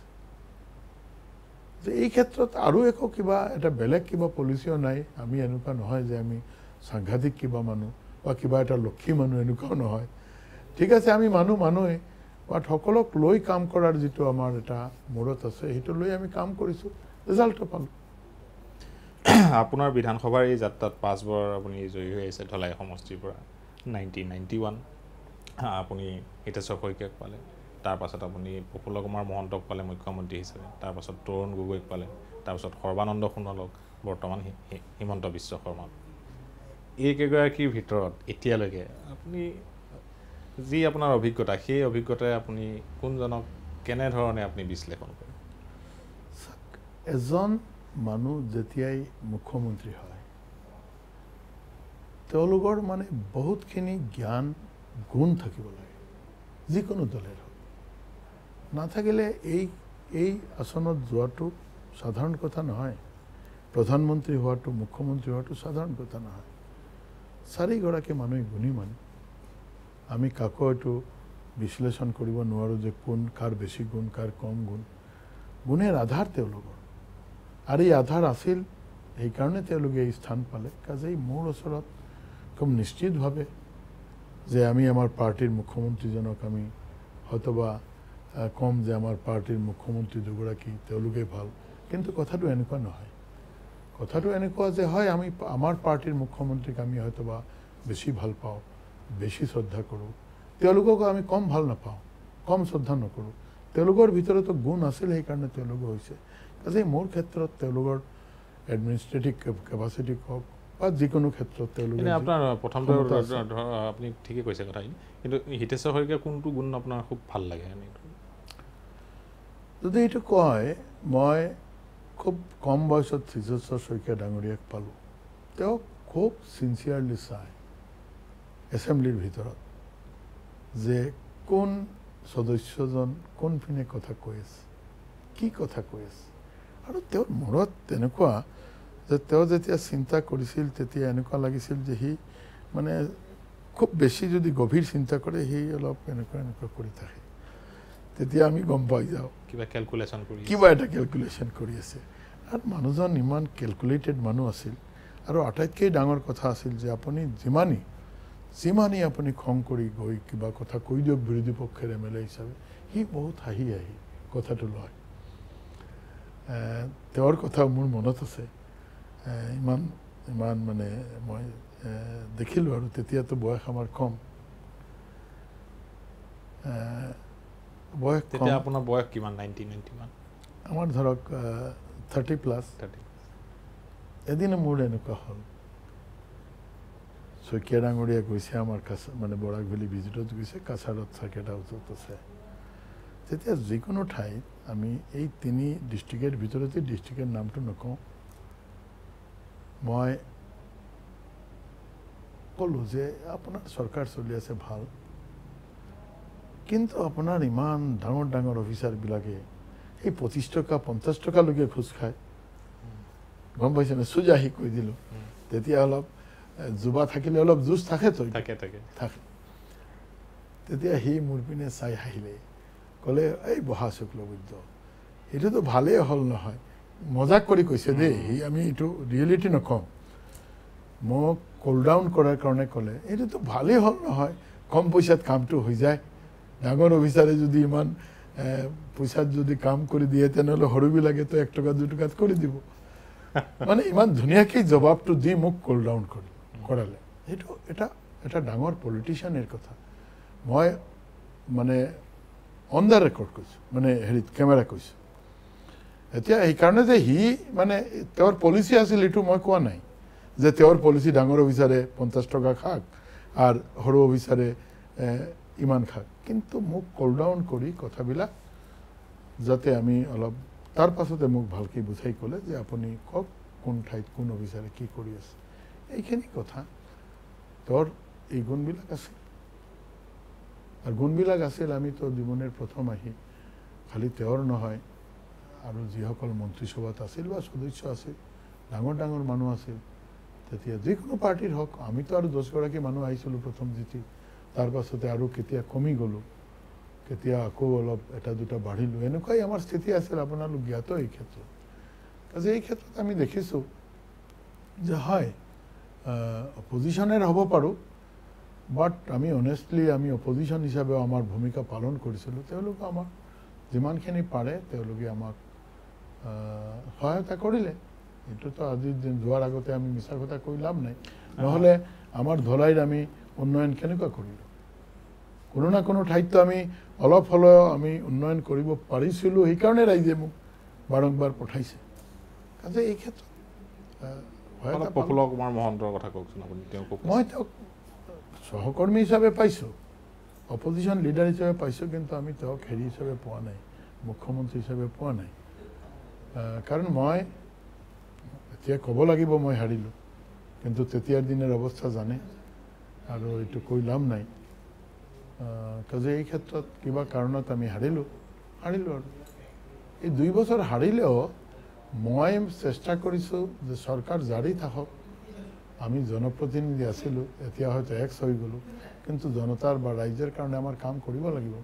যে এই ক্ষেত্ৰত আৰু একো কিবা এটা বেলেগ কিবা পলিচিও নাই আমি এনেকুৱা নহয় যে আমি সাংঘাতিক কিবা মানুহ বা কিবা এটা লক্ষী মানুহ এনেকুৱাও নহয় ঠিক আছে আমি মানুহ মানুহে বা সকলক লৈ কাম কৰাৰ যিটো আমাৰ এটা মূৰত আছে সেইটো লৈ আমি কাম কৰিছোঁ ৰিজাল্টটো পালোঁ আপোনাৰ বিধানসভাৰ এই যাত্ৰাত পাঁচবাৰ আপুনি জয়ী হৈ আহিছে ধলাই সমষ্টিৰ পৰা নাইনটিন নাইণ্টি ওৱান আপুনি হিতেশ্বৰ শইকীয়াক পালে তাৰপাছত আপুনি প্ৰফুল্ল কুমাৰ মহন্তক পালে মুখ্যমন্ত্ৰী হিচাপে তাৰপাছত তৰুণ গগৈক পালে তাৰপাছত সৰ্বানন্দ সোণোৱালক বৰ্তমান হিমন্ত বিশ্ব শৰ্মাক এইকেইগৰাকীৰ ভিতৰত এতিয়ালৈকে আপুনি যি আপোনাৰ অভিজ্ঞতা সেই অভিজ্ঞতাৰে আপুনি কোনজনক কেনেধৰণে আপুনি বিশ্লেষণ কৰে এজন মানুহ যেতিয়াই মুখ্যমন্ত্ৰী হয় তেওঁলোকৰ মানে বহুতখিনি জ্ঞান গুণ থাকিব লাগে যিকোনো দলে হওক নাথাকিলে এই এই আসনত যোৱাটো সাধাৰণ কথা নহয় প্ৰধানমন্ত্ৰী হোৱাটো মুখ্যমন্ত্ৰী হোৱাটো সাধাৰণ কথা নহয় চাৰিগৰাকী মানুহে গুণী মানুহ আমি কাকো এইটো বিশ্লেষণ কৰিব নোৱাৰোঁ যে কোন কাৰ বেছি গুণ কাৰ কম গুণ গুণেৰ আধাৰ তেওঁলোকৰ আৰু এই আধাৰ আছিল এইকাৰণে তেওঁলোকে এই স্থান পালে কাজেই মোৰ ওচৰত খুব নিশ্চিতভাৱে যে আমি আমাৰ পাৰ্টিৰ মুখ্যমন্ত্ৰীজনক আমি হয়তোবা কম যে আমাৰ পাৰ্টিৰ মুখ্যমন্ত্ৰী দুগৰাকী তেওঁলোকেই ভাল কিন্তু কথাটো এনেকুৱা নহয় কথাটো এনেকুৱা যে হয় আমি আমাৰ পাৰ্টীৰ মুখ্যমন্ত্ৰীক আমি হয়তো বা বেছি ভাল পাওঁ বেছি শ্ৰদ্ধা কৰোঁ তেওঁলোককো আমি কম ভাল নাপাওঁ কম শ্ৰদ্ধা নকৰোঁ তেওঁলোকৰ ভিতৰতো গুণ আছিল সেইকাৰণে তেওঁলোকো হৈছে আজি মোৰ ক্ষেত্ৰত তেওঁলোকৰ এডমিনিষ্ট্ৰেটিভ কেপাচিটি কওক বা যিকোনো ক্ষেত্ৰত তেওঁলোকে আপোনাৰ আপুনি ঠিকেই কৈছে কথাখিনি কিন্তু হিতেশ্বৰ শইকীয়া কোনটো গুণ আপোনাৰ খুব ভাল লাগে যদি এইটো কয় মই খুব কম বয়সত সিজেশ্বৰ শইকীয়া ডাঙৰীয়াক পালোঁ তেওঁক খুব চিনচিয়াৰলি চায় এছেম্বলিৰ ভিতৰত যে কোন সদস্যজন কোনপিনে কথা কৈ আছে কি কথা কৈ আছে আৰু তেওঁৰ মূৰত তেনেকুৱা যে তেওঁ যেতিয়া চিন্তা কৰিছিল তেতিয়া এনেকুৱা লাগিছিল যে সি মানে খুব বেছি যদি গভীৰ চিন্তা কৰে সি অলপ এনেকুৱা এনেকুৱা কৰি থাকে তেতিয়া আমি গম পাই যাওঁ কিবা কেলকুলেশ্যন কৰি কিবা এটা কেলকুলেশ্যন কৰি আছে আৰু মানুহজন ইমান কেলকুলেটেড মানুহ আছিল আৰু আটাইতকৈ ডাঙৰ কথা আছিল যে আপুনি যিমানেই যিমানেই আপুনি খং কৰি গৈ কিবা কথা কৈ দিয়ক বিৰোধী পক্ষৰ এম এল এ হিচাপে সি বহুত হাঁহি আহি কথাটো লয় তেওঁৰ কথা মোৰ মনত আছে ইমান ইমান মানে মই দেখিলোঁ আৰু তেতিয়াতো বয়স আমাৰ কম বয়স তেতিয়া আপোনাৰ বয়স কিমান নাইনটিন নাইনটিমান আমাৰ ধৰক থাৰ্টি প্লাছ থাৰ্টি এদিন মোৰ এনেকুৱা হ'ল শইকীয়া ডাঙৰীয়া গৈছে আমাৰ কাছাৰ মানে বৰাকভেলী ভিজিটত গৈছে কাছাৰত চাকে এটা ওচৰত আছে তেতিয়া যিকোনো ঠাইত আমি এই তিনি ডিষ্ট্ৰিক্টৰ ভিতৰতে ডিষ্ট্ৰিক্টৰ নামটো নকওঁ মই ক'লোঁ যে আপোনাৰ চৰকাৰ চলি আছে ভাল কিন্তু আপোনাৰ ইমান ডাঙৰ ডাঙৰ অফিচাৰবিলাকে এই পঁচিছ টকা পঞ্চাছ টকালৈকে খোজ খায় গম পাইছেনে চুজা শিক কৈ দিলোঁ তেতিয়া অলপ যুৱা থাকিলে অলপ যুঁজ থাকেতো থাকে থাকে তেতিয়া সি মোৰ পিনে চাই আহিলে ক'লে এই বহা শুক্লবুদ্ধ সেইটোতো ভালেই হ'ল নহয় মজাক কৰি কৈছে দেই সি আমি এইটো ৰিয়েলিটি নকওঁ মোক কল ডাউন কৰাৰ কাৰণে ক'লে এইটোতো ভালেই হ'ল নহয় কম পইচাত কামটো হৈ যায় ডাঙৰ অফিচাৰে যদি ইমান পইচাত যদি কাম কৰি দিয়ে তেনেহ'লে সৰুবি লাগে তো এক টকা দুটকাত কৰি দিব মানে ইমান ধুনীয়াকৈ জবাবটো দি মোক কল ডাউন কৰি কৰালে সেইটো এটা এটা ডাঙৰ পলিটিচিয়ানৰ কথা মই মানে অন দ্য ৰেকৰ্ড কৈছোঁ মানে হেৰিত কেমেৰা কৈছোঁ এতিয়া সেইকাৰণে যে সি মানে তেওঁৰ পলিচি আছিল এইটো মই কোৱা নাই যে তেওঁৰ পলিচি ডাঙৰ অফিচাৰে পঞ্চাছ টকা খাক আৰু সৰু অফিচাৰে ইমান খাক কিন্তু মোক কল ডাউন কৰি কথাবিলাক যাতে আমি অলপ তাৰ পাছতে মোক ভালকে বুজাই ক'লে যে আপুনি কওক কোন ঠাইত কোন অফিচাৰে কি কৰি আছে এইখিনি কথা তোর এই গুণবিলাক আছিল আৰু গুণবিলাক আছিল আমিতো জীবনের প্ৰথম আহি খালি তেওঁৰ নহয় আৰু যিসকল মন্ত্ৰীসভাত আছিল বা সদস্য আছিল ডাঙৰ ডাঙৰ মানুহ আছিল তেতিয়া যিকোনো পাৰ্টিৰ হওক আমিতো আৰু দহগৰাকী মানুহ আহিছিলোঁ প্ৰথম যেটি তাৰ পাছতে আৰু কেতিয়া কমি গ'লোঁ কেতিয়া আকৌ অলপ এটা দুটা বাঢ়িলোঁ এনেকুৱাই আমাৰ স্থিতি আছিল আপোনালোক জ্ঞাত এই ক্ষেত্ৰত কাজে এই ক্ষেত্ৰত আমি দেখিছোঁ যে হয় অপজিশ্যনেৰে হ'ব পাৰোঁ বাট আমি অনেষ্টলি আমি অপজিশ্যন হিচাপে আমাৰ ভূমিকা পালন কৰিছিলোঁ তেওঁলোকে আমাক যিমানখিনি পাৰে তেওঁলোকে আমাক সহায়তা কৰিলে এইটোতো আজি যোৱাৰ আগতে আমি মিছা কথা কৈ লাভ নাই নহ'লে আমাৰ ধলাইৰ আমি উন্নয়ন কেনেকুৱা কৰিলোঁ কোনো না কোনো ঠাইত আমি অলপ হ'লেও আমি উন্নয়ন কৰিব পাৰিছিলোঁ সেইকাৰণে ৰাইজে মোক বাৰম্বাৰ পঠাইছে এই ক্ষেত্ৰত মই তেওঁক সহকৰ্মী হিচাপে পাইছোঁ অপজিশ্যন লিডাৰ হিচাপে পাইছোঁ কিন্তু আমি তেওঁক হেৰি হিচাপে পোৱা নাই মুখ্যমন্ত্ৰী হিচাপে পোৱা নাই কাৰণ মই এতিয়া ক'ব লাগিব মই হাৰিলোঁ কিন্তু তেতিয়াৰ দিনৰ অৱস্থা জানে আৰু এইটো কৈ লাভ নাই কাজে এই ক্ষেত্ৰত কিবা কাৰণত আমি হাৰিলোঁ হাৰিলোঁ আৰু এই দুই বছৰ হাৰিলেও মই চেষ্টা কৰিছোঁ যে চৰকাৰ জাৰি থাকক আমি জনপ্ৰতিনিধি আছিলোঁ এতিয়া হয়তো এক্স হৈ গ'লোঁ কিন্তু জনতাৰ বা ৰাইজৰ কাৰণে আমাৰ কাম কৰিব লাগিব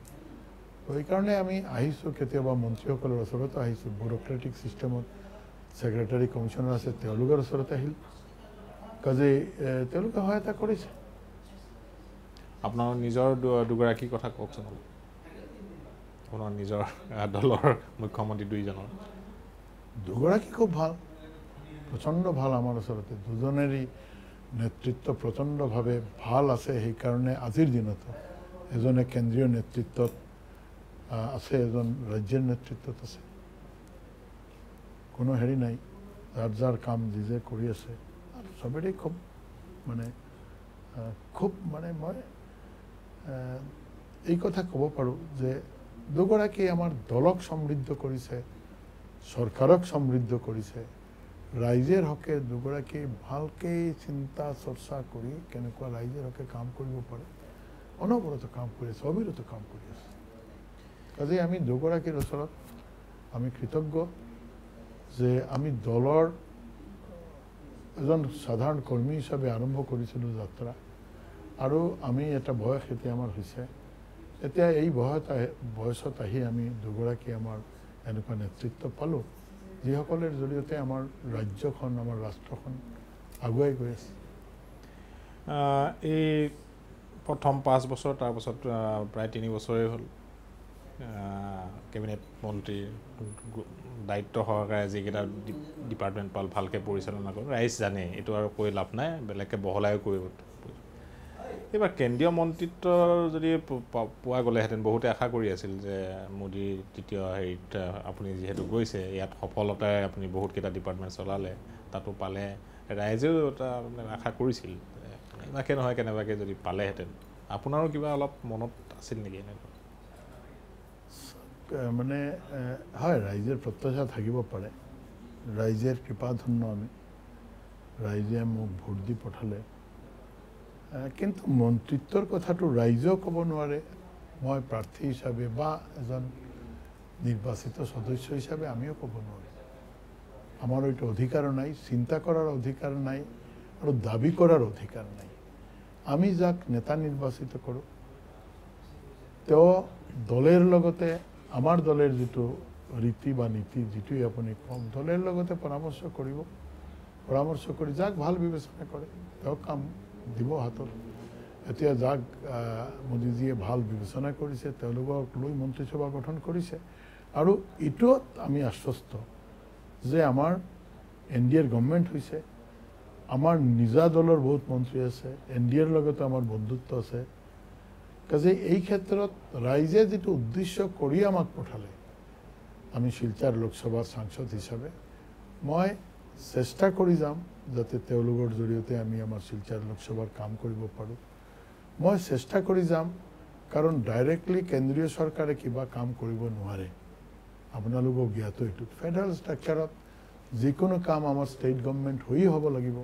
সেইকাৰণে আমি আহিছোঁ কেতিয়াবা মন্ত্ৰীসকলৰ ওচৰতো আহিছোঁ ব্যুৰক্ৰেটিক ছিষ্টেমত ছেক্ৰেটাৰী কমিশ্যনাৰ আছে তেওঁলোকৰ ওচৰত আহিল কাজে তেওঁলোকে সহায় এটা কৰিছে আপোনাৰ নিজৰ দুগৰাকী কথা কওকচোন অলপ আপোনাৰ নিজৰ দলৰ মুখ্যমন্ত্ৰী দুইজনৰ দুগৰাকী খুব ভাল প্ৰচণ্ড ভাল আমাৰ ওচৰতে দুজনেৰে নেতৃত্ব প্ৰচণ্ডভাৱে ভাল আছে সেইকাৰণে আজিৰ দিনতো এজনে কেন্দ্ৰীয় নেতৃত্বত আছে এজন ৰাজ্যৰ নেতৃত্বত আছে কোনো হেৰি নাই যাৰ যাৰ কাম যি যে কৰি আছে আৰু চবেৰে খুব মানে খুব মানে মই এই কথা ক'ব পাৰোঁ যে দুগৰাকী আমাৰ দলক সমৃদ্ধ কৰিছে চৰকাৰক সমৃদ্ধ কৰিছে ৰাইজৰ হকে দুগৰাকী ভালকৈ চিন্তা চৰ্চা কৰি কেনেকুৱা ৰাইজৰ হকে কাম কৰিব পাৰে অনবৰত কাম কৰি আছে অবিৰত কাম কৰি আছে আজি আমি দুগৰাকীৰ ওচৰত আমি কৃতজ্ঞ যে আমি দলৰ এজন সাধাৰণ কৰ্মী হিচাপে আৰম্ভ কৰিছিলোঁ যাত্ৰা আৰু আমি এটা বয়স এতিয়া আমাৰ হৈছে এতিয়া এই বয়সত বয়সত আহি আমি দুগৰাকী আমাৰ এনেকুৱা নেতৃত্ব পালোঁ যিসকলৰ জৰিয়তে আমাৰ ৰাজ্যখন আমাৰ ৰাষ্ট্ৰখন আগুৱাই গৈ আছে এই প্ৰথম পাঁচ বছৰ তাৰপাছত প্ৰায় তিনি বছৰে হ'ল কেবিনেট মন্ত্ৰীৰ দায়িত্ব সহকাৰে যিকেইটা ডিপাৰ্টমেণ্ট পাল ভালকৈ পৰিচালনা কৰোঁ ৰাইজ জানেই এইটো আৰু কৈ লাভ নাই বেলেগকৈ বহলাই কৰিব এইবাৰ কেন্দ্ৰীয় মন্ত্ৰিত্ব যদি পোৱা গ'লেহেঁতেন বহুতে আশা কৰি আছিল যে মোদীৰ তৃতীয় হেৰিত আপুনি যিহেতু গৈছে ইয়াত সফলতাৰে আপুনি বহুতকেইটা ডিপাৰ্টমেণ্ট চলালে তাতো পালে ৰাইজেও এটা মানে আশা কৰিছিল এনেকৈ নহয় কেনেবাকৈ যদি পালেহেঁতেন আপোনাৰো কিবা অলপ মনত আছিল নেকি এনেকুৱা মানে হয় ৰাইজৰ প্ৰত্যাশা থাকিব পাৰে ৰাইজৰ কৃপাধন্য আমি ৰাইজে মোক ভোট দি পঠালে কিন্তু মন্ত্ৰিত্বৰ কথাটো ৰাইজেও ক'ব নোৱাৰে মই প্ৰাৰ্থী হিচাপে বা এজন নিৰ্বাচিত সদস্য হিচাপে আমিও ক'ব নোৱাৰোঁ আমাৰ এইটো অধিকাৰ নাই চিন্তা কৰাৰ অধিকাৰ নাই আৰু দাবী কৰাৰ অধিকাৰ নাই আমি যাক নেতা নিৰ্বাচিত কৰোঁ তেওঁ দলৰ লগতে আমাৰ দলৰ যিটো ৰীতি বা নীতি যিটোৱে আপুনি কম দলৰ লগতে পৰামৰ্শ কৰিব পৰামৰ্শ কৰি যাক ভাল বিবেচনা কৰে তেওঁ কাম দিব হাতত এতিয়া যাক মোদীজিয়ে ভাল বিবেচনা কৰিছে তেওঁলোকক লৈ মন্ত্ৰীসভা গঠন কৰিছে আৰু এইটোত আমি আশ্বস্ত যে আমাৰ এন ডি এৰ গভৰ্ণমেণ্ট হৈছে আমাৰ নিজা দলৰ বহুত মন্ত্ৰী আছে এন ডি এৰ লগতো আমাৰ বন্ধুত্ব আছে কাজে এই ক্ষেত্ৰত ৰাইজে যিটো উদ্দেশ্য কৰি আমাক পঠালে আমি শিলচাৰ লোকসভাৰ সাংসদ হিচাপে মই চেষ্টা কৰি যাম যাতে তেওঁলোকৰ জৰিয়তে আমি আমাৰ শিলচৰ লোকসভাৰ কাম কৰিব পাৰোঁ মই চেষ্টা কৰি যাম কাৰণ ডাইৰেক্টলি কেন্দ্ৰীয় চৰকাৰে কিবা কাম কৰিব নোৱাৰে আপোনালোকক জ্ঞাত এইটো ফেডাৰেল ষ্ট্ৰাকচাৰত যিকোনো কাম আমাৰ ষ্টেট গভমেণ্ট হৈয়ে হ'ব লাগিব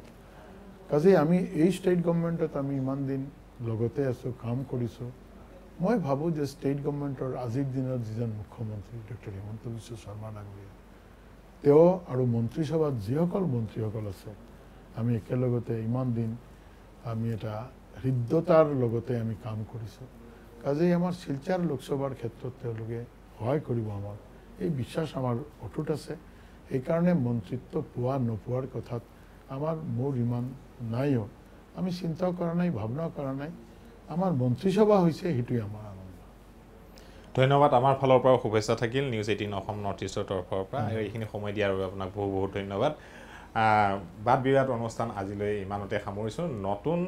কাজে আমি এই ষ্টেট গভমেণ্টত আমি ইমান দিন লগতে আছোঁ কাম কৰিছোঁ মই ভাবোঁ যে ষ্টেট গভমেণ্টৰ আজিৰ দিনত যিজন মুখ্যমন্ত্ৰী ডক্টৰ হিমন্ত বিশ্ব শৰ্মা ডাঙৰীয়া তেওঁ আৰু মন্ত্ৰীসভাত যিসকল মন্ত্ৰীসকল আছে আমি একেলগতে ইমান দিন আমি এটা হৃদ্যতাৰ লগতে আমি কাম কৰিছোঁ কাজেই আমাৰ শিলচাৰ লোকসভাৰ ক্ষেত্ৰত তেওঁলোকে সহায় কৰিব আমাক এই বিশ্বাস আমাৰ অটুট আছে সেইকাৰণে মন্ত্ৰিত্ব পোৱা নোপোৱাৰ কথাত আমাৰ মোৰ ইমান নাইও আমি চিন্তাও কৰা নাই ভাৱনাও কৰা নাই আমাৰ মন্ত্ৰীসভা হৈছে সেইটোৱে আমাৰ ধন্যবাদ আমাৰ ফালৰ পৰাও শুভেচ্ছা থাকিল নিউজ এইটিন অসম নৰ্থ ইষ্টৰ তৰফৰ পৰা আৰু এইখিনি সময় দিয়াৰ বাবে আপোনাক বহুত বহুত ধন্যবাদ বাদ বিৰাট অনুষ্ঠান আজিলৈ ইমানতে সামৰিছোঁ নতুন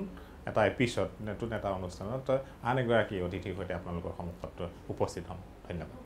এটা এপিছড নতুন এটা অনুষ্ঠানত আন এগৰাকী অতিথিৰ সৈতে আপোনালোকৰ সন্মুখত উপস্থিত হ'ম ধন্যবাদ